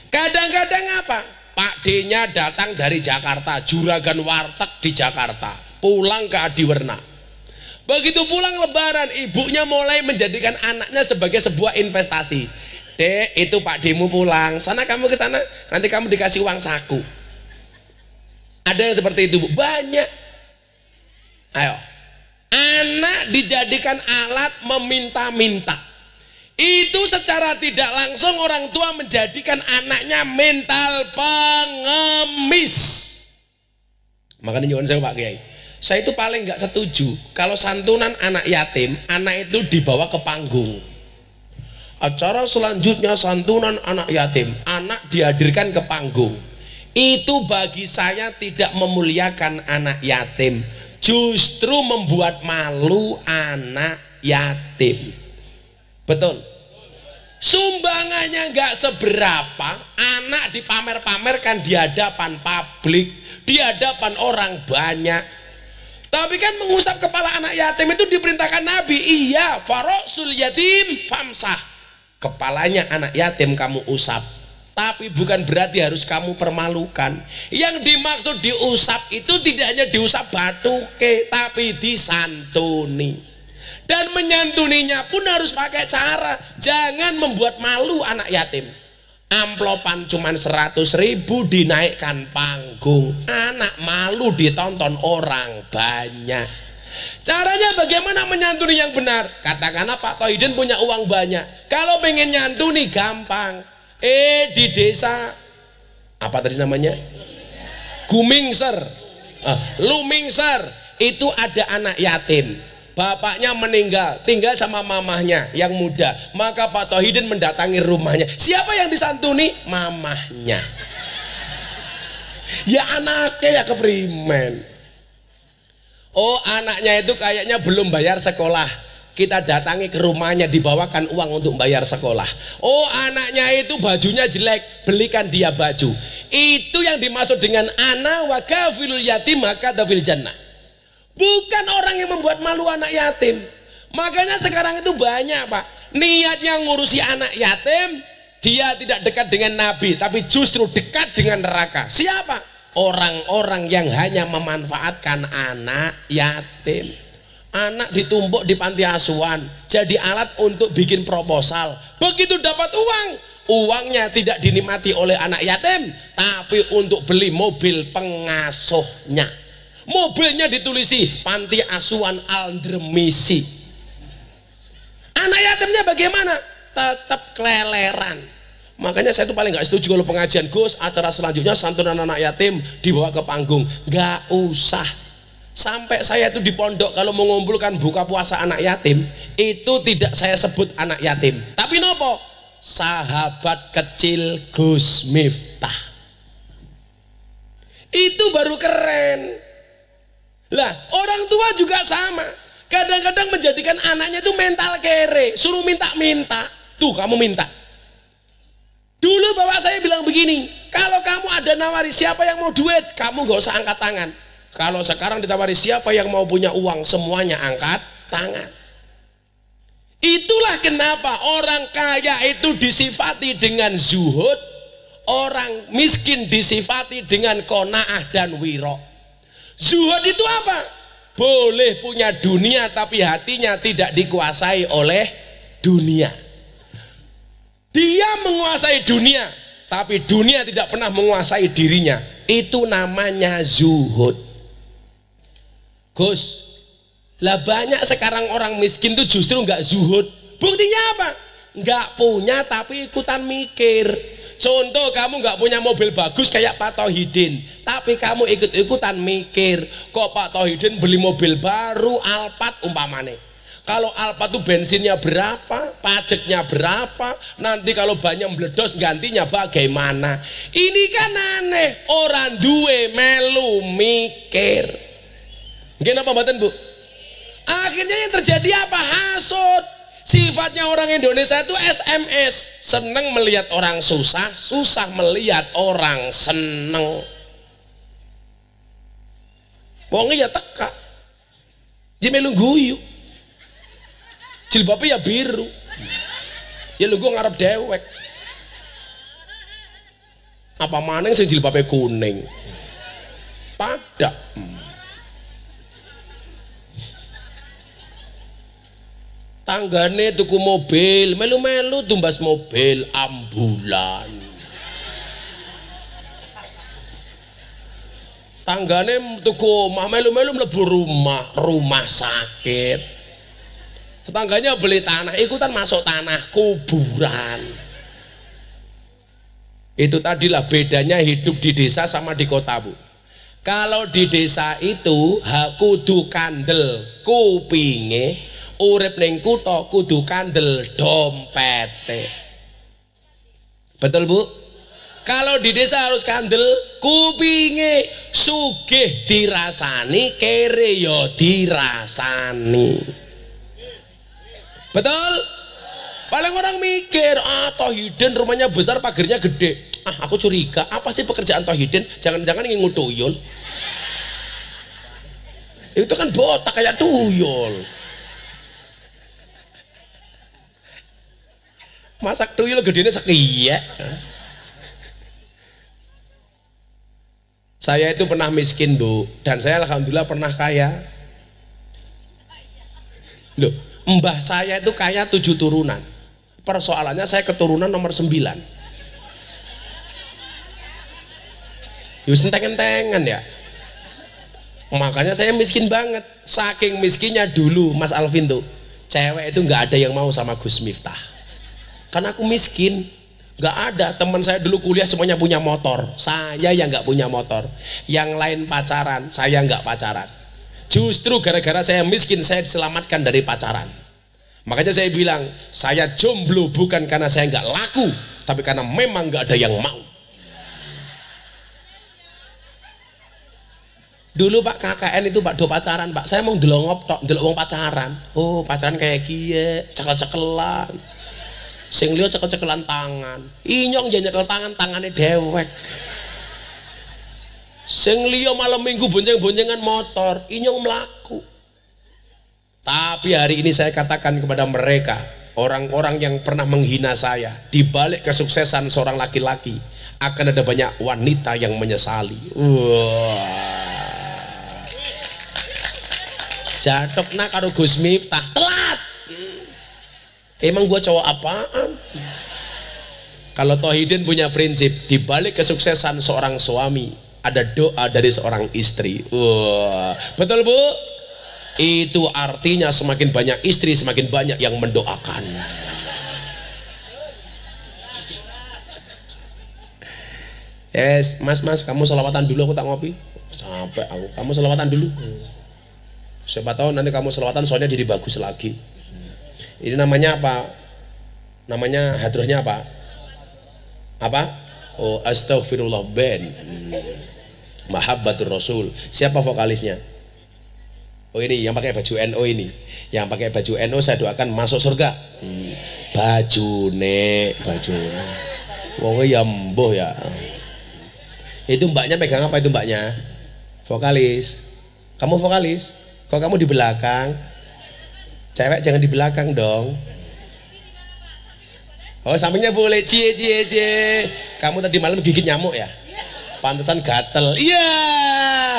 [SPEAKER 1] Kadang-kadang apa? Pak D-nya datang dari Jakarta, juragan warteg di Jakarta, pulang ke Adiwerna. Begitu pulang lebaran, ibunya mulai menjadikan anaknya sebagai sebuah investasi. Dek, itu Pak Demu pulang. Sana kamu ke sana, nanti kamu dikasih uang saku. Ada yang seperti itu, Bu. Banyak Ayo. Anak dijadikan alat meminta-minta. Itu secara tidak langsung orang tua menjadikan anaknya mental pengemis. Makanya nyuwun saya Pak Kiai. Saya itu paling nggak setuju kalau santunan anak yatim, anak itu dibawa ke panggung. Acara selanjutnya santunan anak yatim, anak dihadirkan ke panggung. Itu bagi saya tidak memuliakan anak yatim justru membuat malu anak yatim betul sumbangannya nggak seberapa anak dipamer-pamerkan di hadapan publik di hadapan orang banyak tapi kan mengusap kepala anak yatim itu diperintahkan Nabi iya farosul yatim famsah kepalanya anak yatim kamu usap tapi bukan berarti harus kamu permalukan. Yang dimaksud diusap itu tidak hanya diusap batu ke tapi disantuni. Dan menyantuninya pun harus pakai cara. Jangan membuat malu anak yatim. Amplopan cuma 100 ribu dinaikkan panggung. Anak malu ditonton orang banyak. Caranya bagaimana menyantuni yang benar? Katakanlah Pak Tohidin punya uang banyak. Kalau pengen nyantuni gampang. Eh di desa apa tadi namanya? Gumingser. Eh, ah, Lumingser itu ada anak yatim. Bapaknya meninggal, tinggal sama mamahnya yang muda. Maka Pak Tohidin mendatangi rumahnya. Siapa yang disantuni? Mamahnya. Ya anaknya ya keprimen. Oh anaknya itu kayaknya belum bayar sekolah kita datangi ke rumahnya dibawakan uang untuk bayar sekolah oh anaknya itu bajunya jelek belikan dia baju itu yang dimaksud dengan anak wakafil yatim maka dafil jannah bukan orang yang membuat malu anak yatim makanya sekarang itu banyak pak niatnya ngurusi anak yatim dia tidak dekat dengan nabi tapi justru dekat dengan neraka siapa? orang-orang yang hanya memanfaatkan anak yatim anak ditumpuk di panti asuhan jadi alat untuk bikin proposal begitu dapat uang uangnya tidak dinikmati oleh anak yatim tapi untuk beli mobil pengasuhnya mobilnya ditulisi panti asuhan aldermisi anak yatimnya bagaimana tetap keleleran makanya saya itu paling nggak setuju kalau pengajian Gus acara selanjutnya santunan anak yatim dibawa ke panggung gak usah sampai saya itu di pondok kalau mengumpulkan buka puasa anak yatim itu tidak saya sebut anak yatim tapi nopo sahabat kecil Gus Miftah itu baru keren lah orang tua juga sama kadang-kadang menjadikan anaknya itu mental kere suruh minta-minta tuh kamu minta dulu bapak saya bilang begini kalau kamu ada nawari siapa yang mau duet kamu gak usah angkat tangan kalau sekarang ditawari siapa yang mau punya uang, semuanya angkat tangan. Itulah kenapa orang kaya itu disifati dengan zuhud, orang miskin disifati dengan kona'ah dan wiro. Zuhud itu apa? Boleh punya dunia tapi hatinya tidak dikuasai oleh dunia. Dia menguasai dunia, tapi dunia tidak pernah menguasai dirinya. Itu namanya zuhud. Gus, lah banyak sekarang orang miskin tuh justru nggak zuhud. Buktinya apa? Nggak punya tapi ikutan mikir. Contoh kamu nggak punya mobil bagus kayak Pak Tohidin, tapi kamu ikut-ikutan mikir. Kok Pak Tohidin beli mobil baru Alphard umpamane? Kalau Alphard tuh bensinnya berapa, pajaknya berapa, nanti kalau banyak meledos gantinya bagaimana? Ini kan aneh, orang duwe melu mikir Mungkin apa mboten, Bu? Akhirnya yang terjadi apa? Hasut. Sifatnya orang Indonesia itu SMS, seneng melihat orang susah, susah melihat orang seneng. Wong ya teka. Jadi melu guyu. Jilbabnya ya biru. Ya lu gue ngarep dewek. Apa maning sih jilbabnya kuning? Padak. tanggane tuku mobil melu-melu tumbas mobil ambulan tanggane tuku omah melu-melu mlebu rumah rumah sakit tetangganya beli tanah ikutan masuk tanah kuburan itu tadilah bedanya hidup di desa sama di kota bu kalau di desa itu hakudu kandel kupinge urip ning kutha kudu kandel dompet, betul bu kalau di desa harus kandel kupinge sugih dirasani kere yo ya dirasani betul paling orang mikir ah Tohiden rumahnya besar pagernya gede ah aku curiga apa sih pekerjaan Tohiden jangan-jangan ingin ngutuyul. itu kan botak kayak tuyul masak tuyul gedenya sekiya saya itu pernah miskin bu dan saya alhamdulillah pernah kaya loh mbah saya itu kaya tujuh turunan persoalannya saya keturunan nomor sembilan Yus ya enteng tengan ya makanya saya miskin banget saking miskinnya dulu Mas Alvin tuh cewek itu nggak ada yang mau sama Gus Miftah karena aku miskin, gak ada teman saya dulu kuliah semuanya punya motor saya yang gak punya motor yang lain pacaran saya gak pacaran justru gara-gara saya miskin saya diselamatkan dari pacaran makanya saya bilang saya jomblo bukan karena saya gak laku tapi karena memang gak ada yang mau dulu pak KKN itu pak do pacaran pak saya mau dulu tok dulu pacaran oh pacaran kayak kie cekel-cekelan Sing liya cekel-cekelan tangan. Inyong ya nyekel tangan tangane dewek. Sing liya malam minggu bonceng-boncengan motor, inyong melaku. Tapi hari ini saya katakan kepada mereka, orang-orang yang pernah menghina saya, dibalik kesuksesan seorang laki-laki akan ada banyak wanita yang menyesali. Wow. Jatokna karo Gus Miftah. Telah Emang gue cowok apaan? Kalau Tohidin punya prinsip, dibalik kesuksesan seorang suami, ada doa dari seorang istri. Wah, betul bu? Itu artinya semakin banyak istri, semakin banyak yang mendoakan. Yes, mas mas kamu selawatan dulu aku tak ngopi. Sampai, aku. Kamu selawatan dulu. Siapa tahu nanti kamu selawatan soalnya jadi bagus lagi. Ini namanya apa? Namanya hadrohnya apa? Apa? Oh, astaghfirullah Ben. Hmm. Mahabbatur Rasul. Siapa vokalisnya? Oh ini yang pakai baju NO ini. Yang pakai baju NO saya doakan masuk surga. Hmm. Bajune, baju Wong ya mboh ya. Itu mbaknya pegang apa itu mbaknya? Vokalis. Kamu vokalis? Kok kamu di belakang? Cewek jangan di belakang dong. Oh, sampingnya boleh. Cie, cie, cie. Kamu tadi malam gigit nyamuk ya? Pantesan gatel. Iya. Yeah.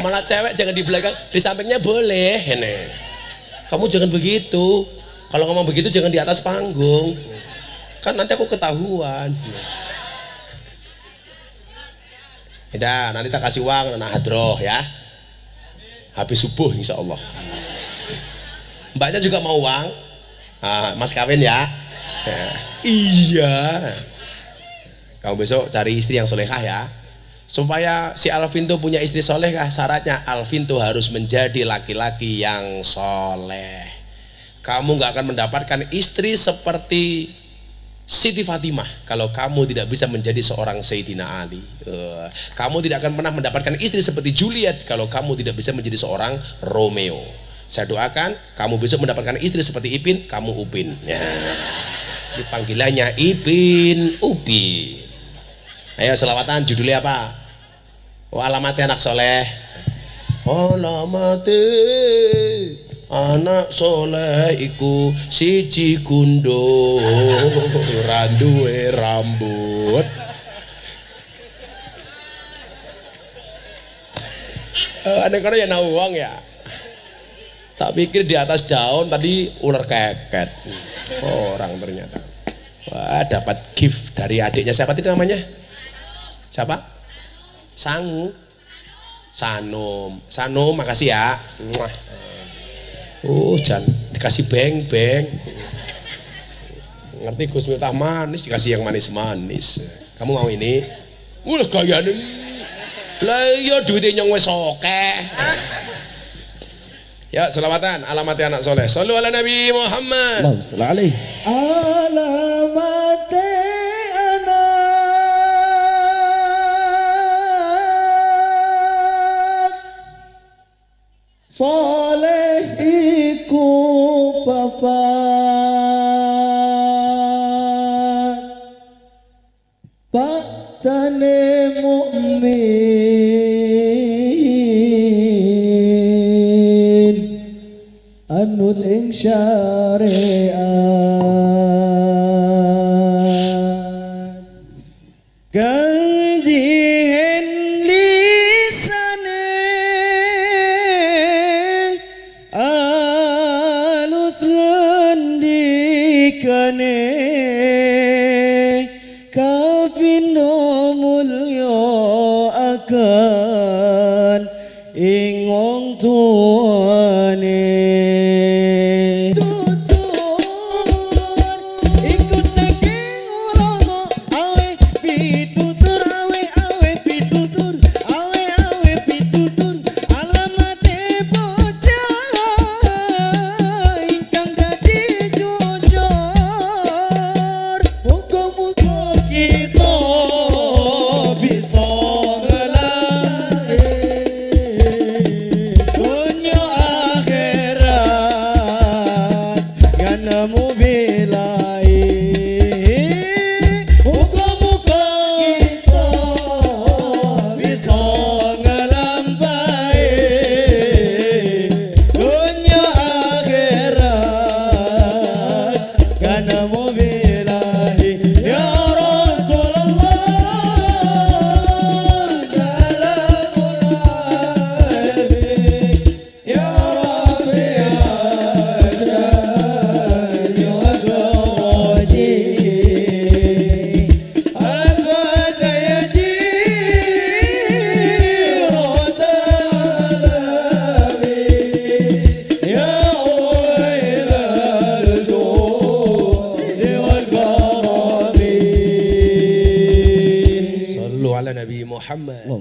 [SPEAKER 1] Malah cewek jangan di belakang, di sampingnya boleh. Ini. Kamu jangan begitu. Kalau ngomong begitu jangan di atas panggung. Kan nanti aku ketahuan. Ya, nanti tak kasih uang anak hadroh ya. Habis subuh insya Allah. Mbaknya juga mau uang? Ah, mas kawin ya? ya. Iya. Kamu besok cari istri yang solehah ya. Supaya si Alvin tuh punya istri solehah, syaratnya Alvin tuh harus menjadi laki-laki yang soleh. Kamu nggak akan mendapatkan istri seperti Siti Fatimah, kalau kamu tidak bisa menjadi seorang Sayyidina Ali, uh, kamu tidak akan pernah mendapatkan istri seperti Juliet kalau kamu tidak bisa menjadi seorang Romeo. Saya doakan kamu bisa mendapatkan istri seperti Ipin, kamu Upin. Ya. Dipanggilannya Ipin Upin. Ayo selawatan judulnya apa? Oh alamatnya anak soleh. Alamatnya anak soleh iku siji kundo randuwe rambut aneh kono yang nau uang ya tak pikir di atas daun tadi ular keket oh, orang ternyata wah dapat gift dari adiknya siapa tadi namanya siapa sangu sanum sanum makasih ya Oh, jan dikasih beng-beng. Ngerti Gus Miftah ah, manis dikasih yang manis-manis. Kamu mau ini? Wah, kaya nih. Lah ya duitnya nyong wes oke. Ya, selawatan alamatnya anak soleh. Solo ala Nabi Muhammad. Alhamdulillah. Alamat Alamatnya anak soleh.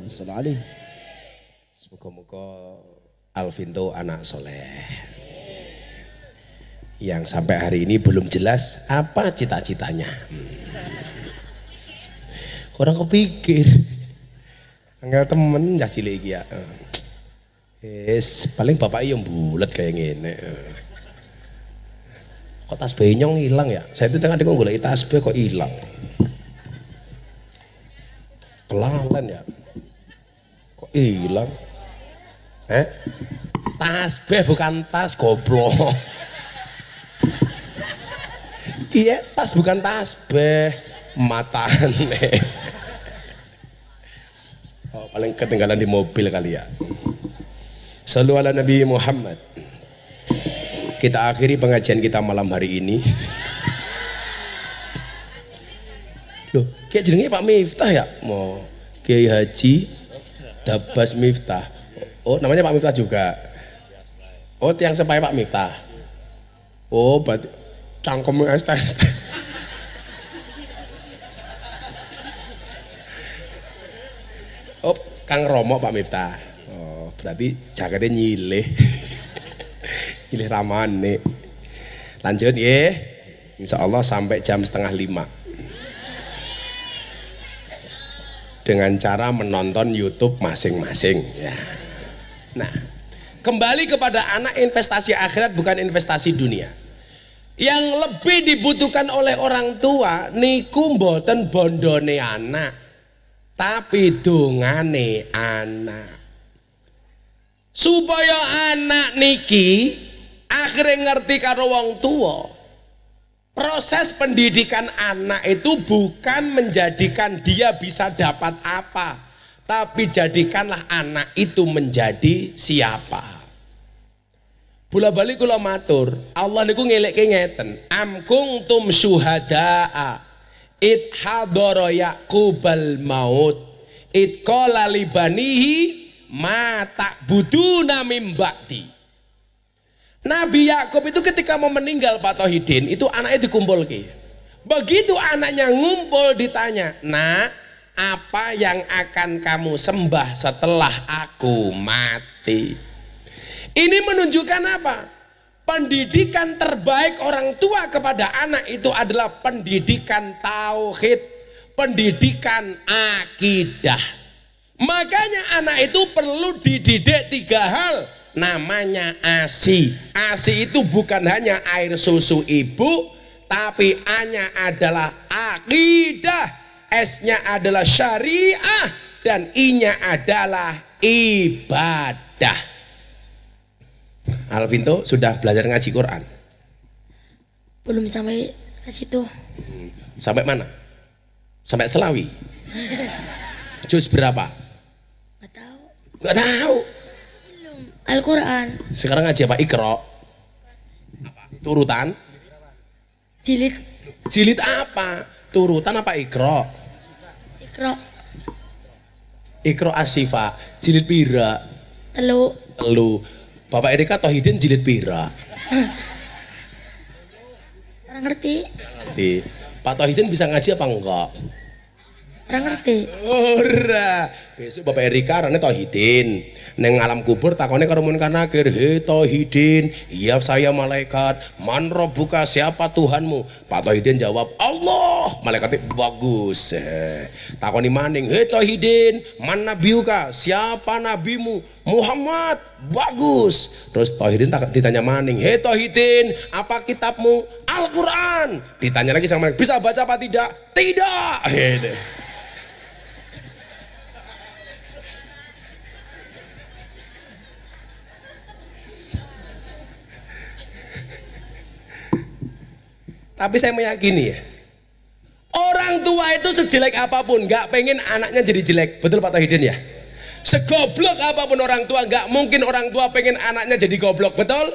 [SPEAKER 1] Allahumma alaihi. Semoga-moga Alvinto anak soleh. Yang sampai hari ini belum jelas apa cita-citanya. Hmm. Orang kepikir. Enggak temen ya cilik ya. Yes, paling bapak yang bulat kayak gini. Kok tas benyong hilang ya? Saya itu tengah dengar gula tas kok hilang. Pelan-pelan ya hilang eh tas beh bukan tas goblok iya tas bukan tasbih aneh oh, paling ketinggalan di mobil kali ya selalu ala Nabi Muhammad kita akhiri pengajian kita malam hari ini loh kayak jenenge Pak Miftah ya mau Kiai Haji Dabas Miftah. Oh, namanya Pak Miftah juga. Oh, tiang sepai Pak Miftah. Oh, berarti cangkem es eh, Oh, Kang Romo Pak Miftah. Oh, berarti jaketnya nyileh. nyileh ramane. Lanjut ya. Insya Allah sampai jam setengah lima. dengan cara menonton YouTube masing-masing ya. Nah, kembali kepada anak investasi akhirat bukan investasi dunia. Yang lebih dibutuhkan oleh orang tua niku mboten bondone anak, tapi dungane anak. Supaya anak niki akhirnya ngerti karo wong tua Proses pendidikan anak itu bukan menjadikan dia bisa dapat apa, tapi jadikanlah anak itu menjadi siapa. Bula balik kula matur, Allah niku ngelekke ngeten, am kuntum syuhadaa id hadara yaqubal maut id qala libanihi ma ta'buduna mim ba'di. Nabi Yakub itu ketika mau meninggal Pak Tohidin itu anaknya dikumpul ke. Begitu anaknya ngumpul ditanya, nak apa yang akan kamu sembah setelah aku mati? Ini menunjukkan apa? Pendidikan terbaik orang tua kepada anak itu adalah pendidikan tauhid, pendidikan akidah. Makanya anak itu perlu dididik tiga hal namanya ASI. ASI itu bukan hanya air susu ibu, tapi A-nya adalah akidah, S-nya adalah syariah, dan I-nya adalah ibadah. Alvinto sudah belajar ngaji Quran? Belum sampai ke situ. Hmm, sampai mana? Sampai Selawi. Jus berapa? Gak tahu. Gak tahu. Al-Quran. Sekarang ngaji apa? Ikro. Turutan. Jilid. Jilid apa? Turutan apa ikro? Ikro. Ikro asifa. Jilid pira. Telu. Telu. Bapak Erika Tohidin jilid pira. Orang ngerti. Ngerti. Pak Tohidin bisa ngaji apa enggak? Orang ngerti. Ora. Besok Bapak Erika orangnya Tohidin. Neng alam kubur takone karo munkar nakir, "He tohidin iya saya malaikat. Man buka siapa Tuhanmu?" Pak Tohidin jawab, "Allah." Malaikatnya bagus. Eh, takoni maning, "He tohidin man nabiuka? Siapa nabimu?" Muhammad bagus terus takut ditanya maning he tohidin apa kitabmu Al-Quran ditanya lagi sama maning bisa baca apa tidak tidak Hei. Gitu. Tapi saya meyakini ya, orang tua itu sejelek apapun nggak pengen anaknya jadi jelek. Betul Pak Tahidin ya? Segoblok apapun orang tua, nggak mungkin orang tua pengen anaknya jadi goblok. Betul?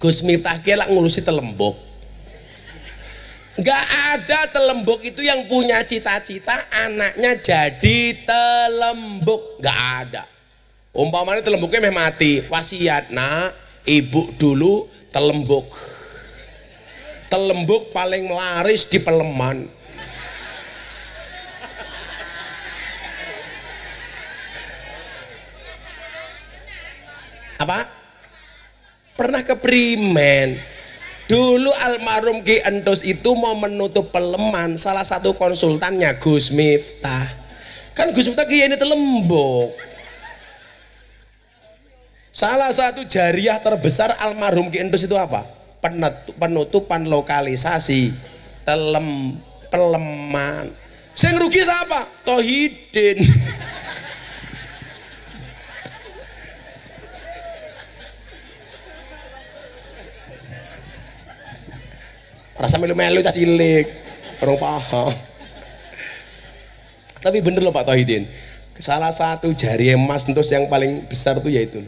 [SPEAKER 1] Gus Miftah kelak ngurusi telembok. Gak ada telembok itu yang punya cita-cita anaknya jadi telembok. Gak ada. Umpamanya telemboknya meh mati. Wasiat, nak, ibu dulu telembok telembuk paling laris di peleman apa pernah ke Primen dulu almarhum Ki Entus itu mau menutup peleman salah satu konsultannya Gus Miftah kan Gus Miftah Ki ini telembuk salah satu jariah terbesar almarhum Ki Entus itu apa penutupan lokalisasi telem peleman sing rugi siapa tohidin rasa melu-melu tas ilik, orang paham tapi bener loh Pak Tohidin salah satu jari emas terus yang paling besar itu yaitu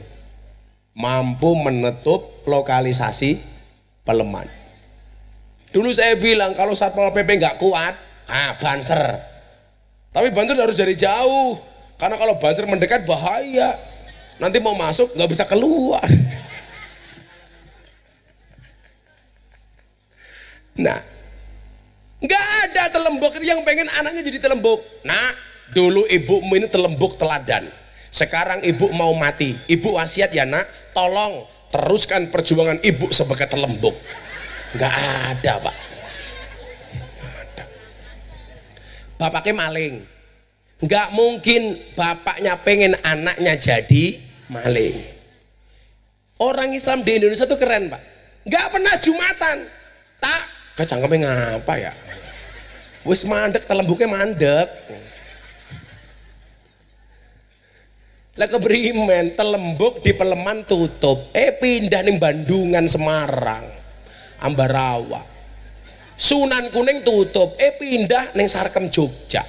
[SPEAKER 1] mampu menutup lokalisasi pelemahan. Dulu saya bilang kalau Satpol PP nggak kuat, ah banser. Tapi banser harus dari jauh. Karena kalau banser mendekat bahaya. Nanti mau masuk nggak bisa keluar. Nah, nggak ada telembok yang pengen anaknya jadi telembok. Nah, dulu ibu ini telembok teladan. Sekarang ibu mau mati. Ibu wasiat ya nak, tolong teruskan perjuangan ibu sebagai telembuk nggak ada pak bapaknya maling nggak mungkin bapaknya pengen anaknya jadi maling orang Islam di Indonesia tuh keren pak nggak pernah jumatan tak kacang kami ngapa ya wis mandek telembuknya mandek lah keberimen telembuk di peleman tutup eh pindah nih Bandungan Semarang Ambarawa Sunan Kuning tutup eh pindah nih Sarkem Jogja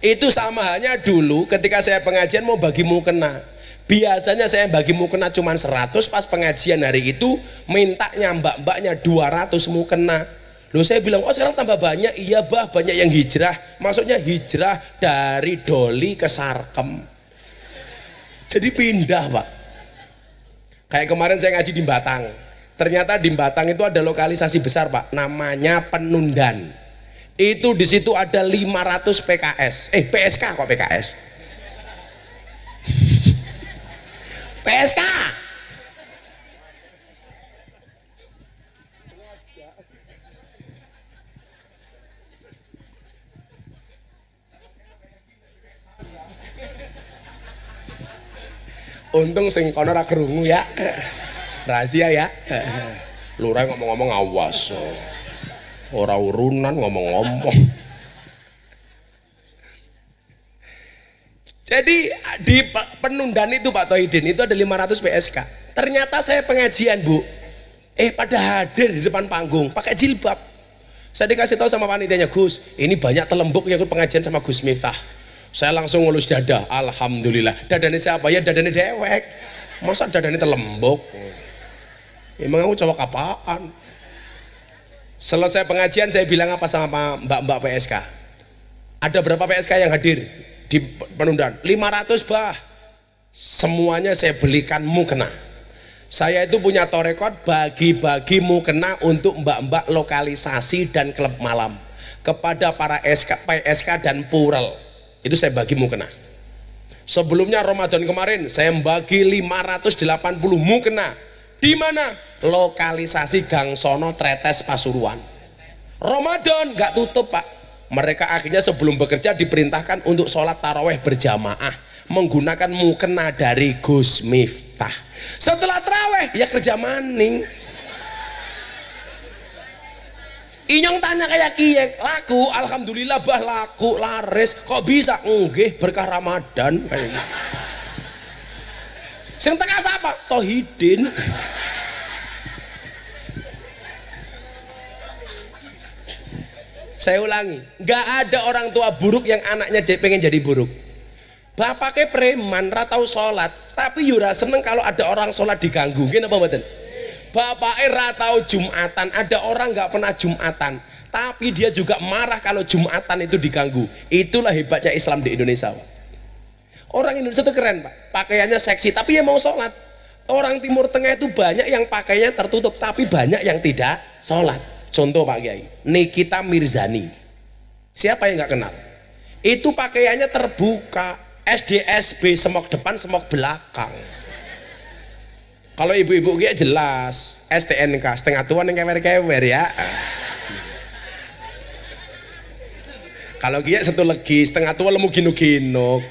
[SPEAKER 1] itu sama halnya dulu ketika saya pengajian mau bagi kena. biasanya saya bagi kena cuma 100 pas pengajian hari itu mintanya mbak-mbaknya 200 kena. Loh saya bilang, oh sekarang tambah banyak? Iya bah, banyak yang hijrah. Maksudnya hijrah dari doli ke sarkem. Jadi pindah pak. Kayak kemarin saya ngaji di Batang. Ternyata di Batang itu ada lokalisasi besar pak. Namanya Penundan. Itu di situ ada 500 PKS. Eh PSK kok PKS? PSK. Untung sing kono ra kerungu ya. Rahasia ya. Lurah ngomong-ngomong awas. Ora urunan ngomong-ngomong. Jadi di penundaan itu Pak Toidin itu ada 500 PSK. Ternyata saya pengajian Bu. Eh pada hadir di depan panggung pakai jilbab. Saya dikasih tahu sama panitianya Gus, ini banyak telembuk yang ikut pengajian sama Gus Miftah saya langsung ngulus dada, alhamdulillah. dadanya siapa? Ya dadanya dewek. Masa dadanya terlembok? Ya, emang aku cowok apaan? Selesai pengajian saya bilang apa sama mbak-mbak PSK? Ada berapa PSK yang hadir di penundaan? 500 bah. Semuanya saya belikan mukena. Saya itu punya torekot bagi-bagi mukena untuk mbak-mbak lokalisasi dan klub malam kepada para SK, PSK dan purel itu saya bagi mukena sebelumnya Ramadan kemarin saya bagi 580 mukena di mana lokalisasi Gang Sono Tretes Pasuruan Ramadan nggak tutup pak mereka akhirnya sebelum bekerja diperintahkan untuk sholat taraweh berjamaah menggunakan mukena dari Gus Miftah setelah taraweh ya kerja maning Inyong tanya kayak kiye, laku, alhamdulillah bah laku, laris, kok bisa? Enggih, berkah Ramadan kayaknya. Gitu. Sing tengah siapa? Tohidin. Saya ulangi, nggak ada orang tua buruk yang anaknya pengen jadi buruk. Bapaknya preman, ratau sholat, tapi yura seneng kalau ada orang sholat diganggu. Gini apa betul? Bapak era tahu Jumatan ada orang nggak pernah Jumatan tapi dia juga marah kalau Jumatan itu diganggu itulah hebatnya Islam di Indonesia orang Indonesia itu keren Pak pakaiannya seksi tapi ya mau sholat orang Timur Tengah itu banyak yang pakainya tertutup tapi banyak yang tidak sholat contoh Pak Kiai Nikita Mirzani siapa yang nggak kenal itu pakaiannya terbuka SDSB semok depan semok belakang kalau ibu-ibu gue jelas STNK setengah tuan yang kewer-kewer ya. Kalau gue satu lagi setengah tua lemu gino-gino.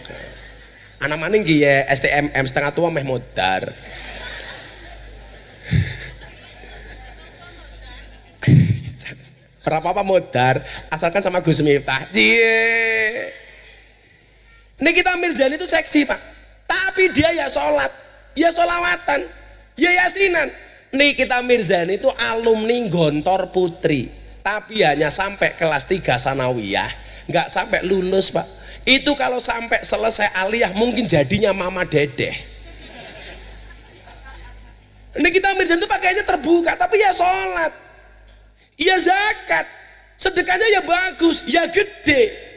[SPEAKER 1] Anak maning gue STMM setengah tua meh modar. berapa apa modar asalkan sama Gus Miftah cie Nikita Mirzani itu seksi pak tapi dia ya sholat ya sholawatan Ya yasinan. Nikita Mirzani itu alumni Gontor Putri. Tapi hanya sampai kelas 3 sanawiyah. Nggak sampai lulus pak. Itu kalau sampai selesai aliyah mungkin jadinya mama dedeh. kita Mirzani itu pakainya terbuka. Tapi ya sholat. Ya zakat. Sedekahnya ya bagus. Ya gede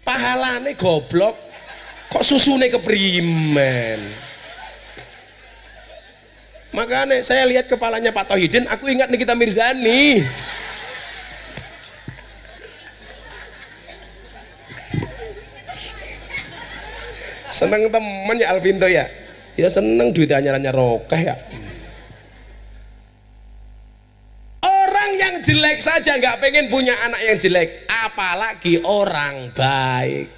[SPEAKER 1] pahalane goblok kok susune keprimen Makanya saya lihat kepalanya Pak Tohidin, aku ingat Nikita Mirzani. seneng temen ya Alvinto ya ya seneng duitnya hanya-hanya rokeh ya orang yang jelek saja nggak pengen punya anak yang jelek apalagi orang baik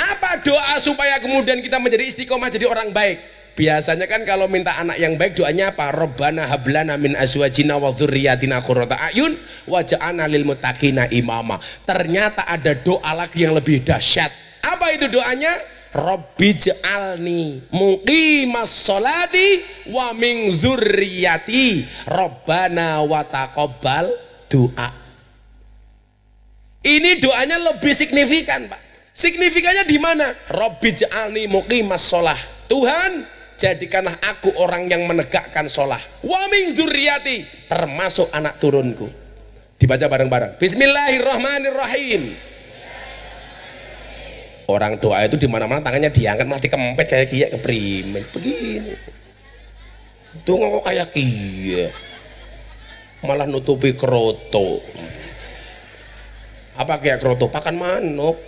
[SPEAKER 1] apa doa supaya kemudian kita menjadi istiqomah jadi orang baik Biasanya kan kalau minta anak yang baik doanya apa? Robbana hablana min azwajina wa dzurriyyatina qurrata ayun waj'alna lil muttaqina imama. Ternyata ada doa lagi yang lebih dahsyat. Apa itu doanya? Robbi ja'alni muqimas sholati wa min dzurriyyati. Robbana wa taqabbal doa. Ini doanya lebih signifikan, Pak. Signifikannya di mana? Robbi ja'alni muqimas sholah. Tuhan, jadikanlah aku orang yang menegakkan sholat. wa min dzurriyyati termasuk anak turunku dibaca bareng-bareng bismillahirrahmanirrahim orang doa itu dimana-mana tangannya diangkat malah dikempet kayak kia keprimen begini tuh kok kayak kia malah nutupi kroto apa kayak kroto pakan manuk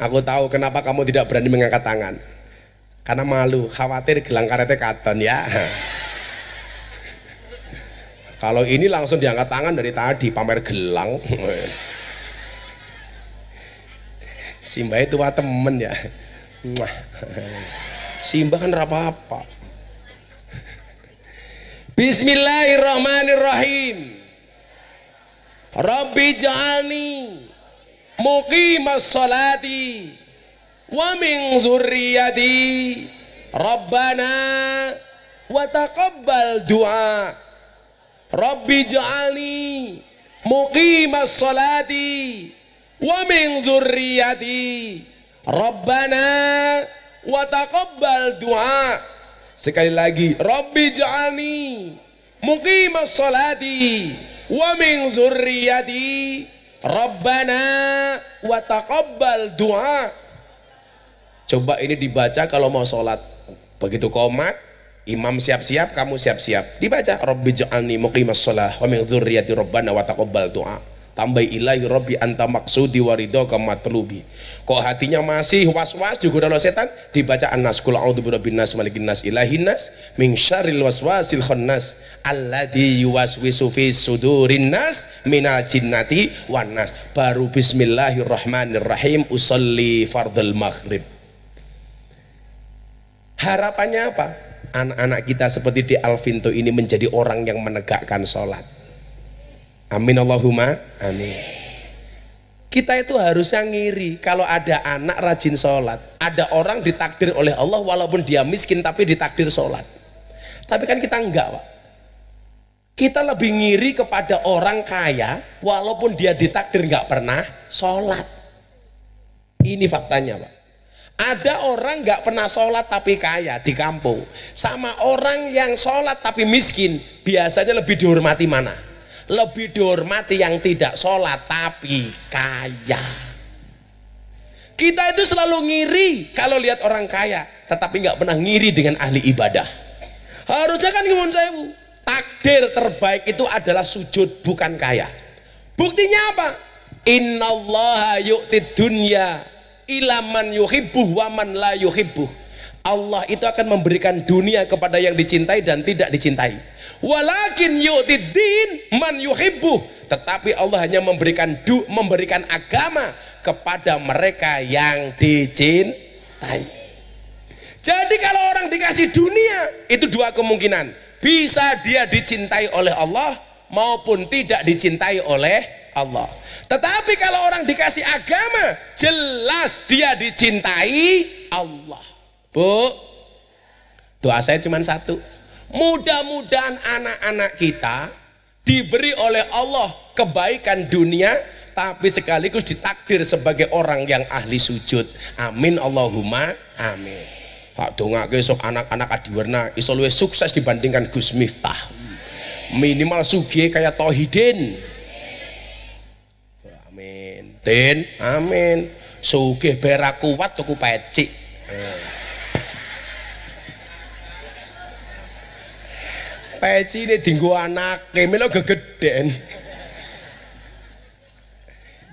[SPEAKER 1] Aku tahu kenapa kamu tidak berani mengangkat tangan. Karena malu, khawatir gelang karetnya katon ya. Kalau ini langsung diangkat tangan dari tadi, pamer gelang. Simba itu wah temen ya. Simba kan apa-apa. Bismillahirrahmanirrahim. Rabbi ja'alni muqimas salati wa min dzurriyyati rabbana wa taqabbal du'a rabbi ja'alni muqimas salati wa min sekali lagi rabbi ja'alni muqimas salati wa Rabbana wa taqabbal du'a. Coba ini dibaca kalau mau sholat. Begitu komat, imam siap-siap, kamu siap-siap. Dibaca, Rabbi ja'alni muqimah sholah wa min dzurriyyati rabbana wa taqabbal du'a tambah ilahi robbi anta maksudi warido kamatlubi kok hatinya masih was-was juga dalam setan dibaca anas kula a'udzu birabbin nas malikin nas ilahin nas min syarril waswasil khannas alladzi yuwaswisu fi sudurin nas minal jinnati wan nas baru bismillahirrahmanirrahim usalli fardul maghrib harapannya apa anak-anak kita seperti di Alvinto ini menjadi orang yang menegakkan sholat Amin Allahumma amin. Kita itu harusnya ngiri kalau ada anak rajin sholat. Ada orang ditakdir oleh Allah walaupun dia miskin tapi ditakdir sholat. Tapi kan kita enggak Pak. Kita lebih ngiri kepada orang kaya walaupun dia ditakdir enggak pernah sholat. Ini faktanya Pak. Ada orang enggak pernah sholat tapi kaya di kampung. Sama orang yang sholat tapi miskin, biasanya lebih dihormati mana? lebih dihormati yang tidak sholat tapi kaya kita itu selalu ngiri kalau lihat orang kaya tetapi nggak pernah ngiri dengan ahli ibadah harusnya kan ngimun saya bu takdir terbaik itu adalah sujud bukan kaya buktinya apa Inna allaha yu'ti dunya ilaman wa man la yuhibbu. Allah itu akan memberikan dunia kepada yang dicintai dan tidak dicintai Walakin yu'tiddin man yuhibbu. Tetapi Allah hanya memberikan du, memberikan agama kepada mereka yang dicintai. Jadi kalau orang dikasih dunia, itu dua kemungkinan. Bisa dia dicintai oleh Allah maupun tidak dicintai oleh Allah. Tetapi kalau orang dikasih agama, jelas dia dicintai Allah. Bu, doa saya cuma satu Mudah-mudahan anak-anak kita diberi oleh Allah kebaikan dunia tapi sekaligus ditakdir sebagai orang yang ahli sujud. Amin Allahumma amin. Pak dongake sok anak-anak adiwarna iso luwih sukses dibandingkan Gus Miftah. Minimal sugih kayak Tohidin. Amin. Tin, amin. Sugih berak kuat tuku pecik. Amin. Eh. peci ini dinggu anak lo gegeden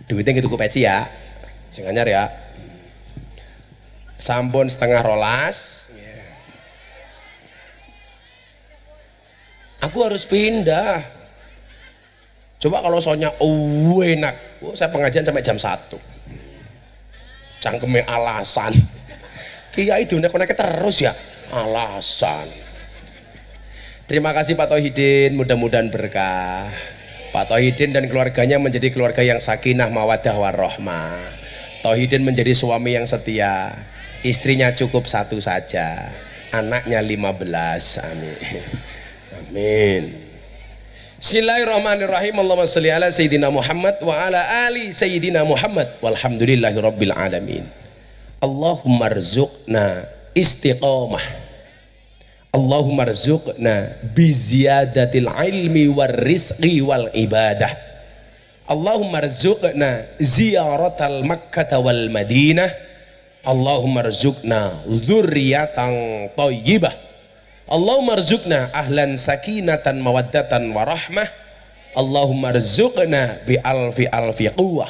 [SPEAKER 1] duitnya gitu kok peci ya sing anyar ya sampun setengah rolas aku harus pindah coba kalau soalnya oh, enak oh, saya pengajian sampai jam 1 cangkeme alasan kiai dunia konek terus ya alasan Terima kasih Pak Tauhidin, mudah-mudahan berkah. Pak Tauhidin dan keluarganya menjadi keluarga yang sakinah mawadah warohma. Tauhidin menjadi suami yang setia. Istrinya cukup satu saja. Anaknya 15. Amin. Amin. Bismillahirrahmanirrahim. Allahumma shalli ala sayyidina Muhammad wa ala ali sayyidina Muhammad. Walhamdulillahirabbil alamin. Allahumma rzuqna istiqomah Allahumma rzuqna biziyadatil ilmi war rizqi wal ibadah Allahumma rzuqna ziyaratal makkah wal madinah Allahumma rzuqna dzurriyatan thayyibah Allahumma rzuqna ahlan sakinatan mawaddatan warahmah Allahumma rzuqna bi alfi alfi quwwah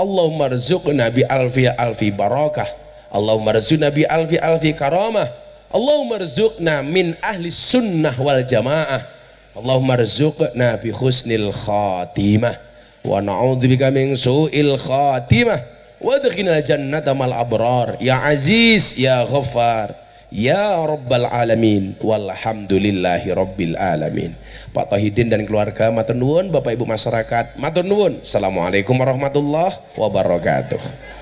[SPEAKER 1] Allahumma rzuqna bi alfi alfi barakah Allahumma rzuqna bi alfi alfi karamah Allahumma rizukna min ahli sunnah wal jamaah. Allahumma rizukna bi khusnil khatimah. Wa na'udzubika min su'il khatimah. Wa adkhilna jannata mal abrar. Ya Aziz, ya Ghaffar. Ya Rabbal Alamin Walhamdulillahi Rabbil Alamin Pak Tohidin dan keluarga Matur Nuwun Bapak Ibu Masyarakat Matur Nuwun Assalamualaikum warahmatullahi wabarakatuh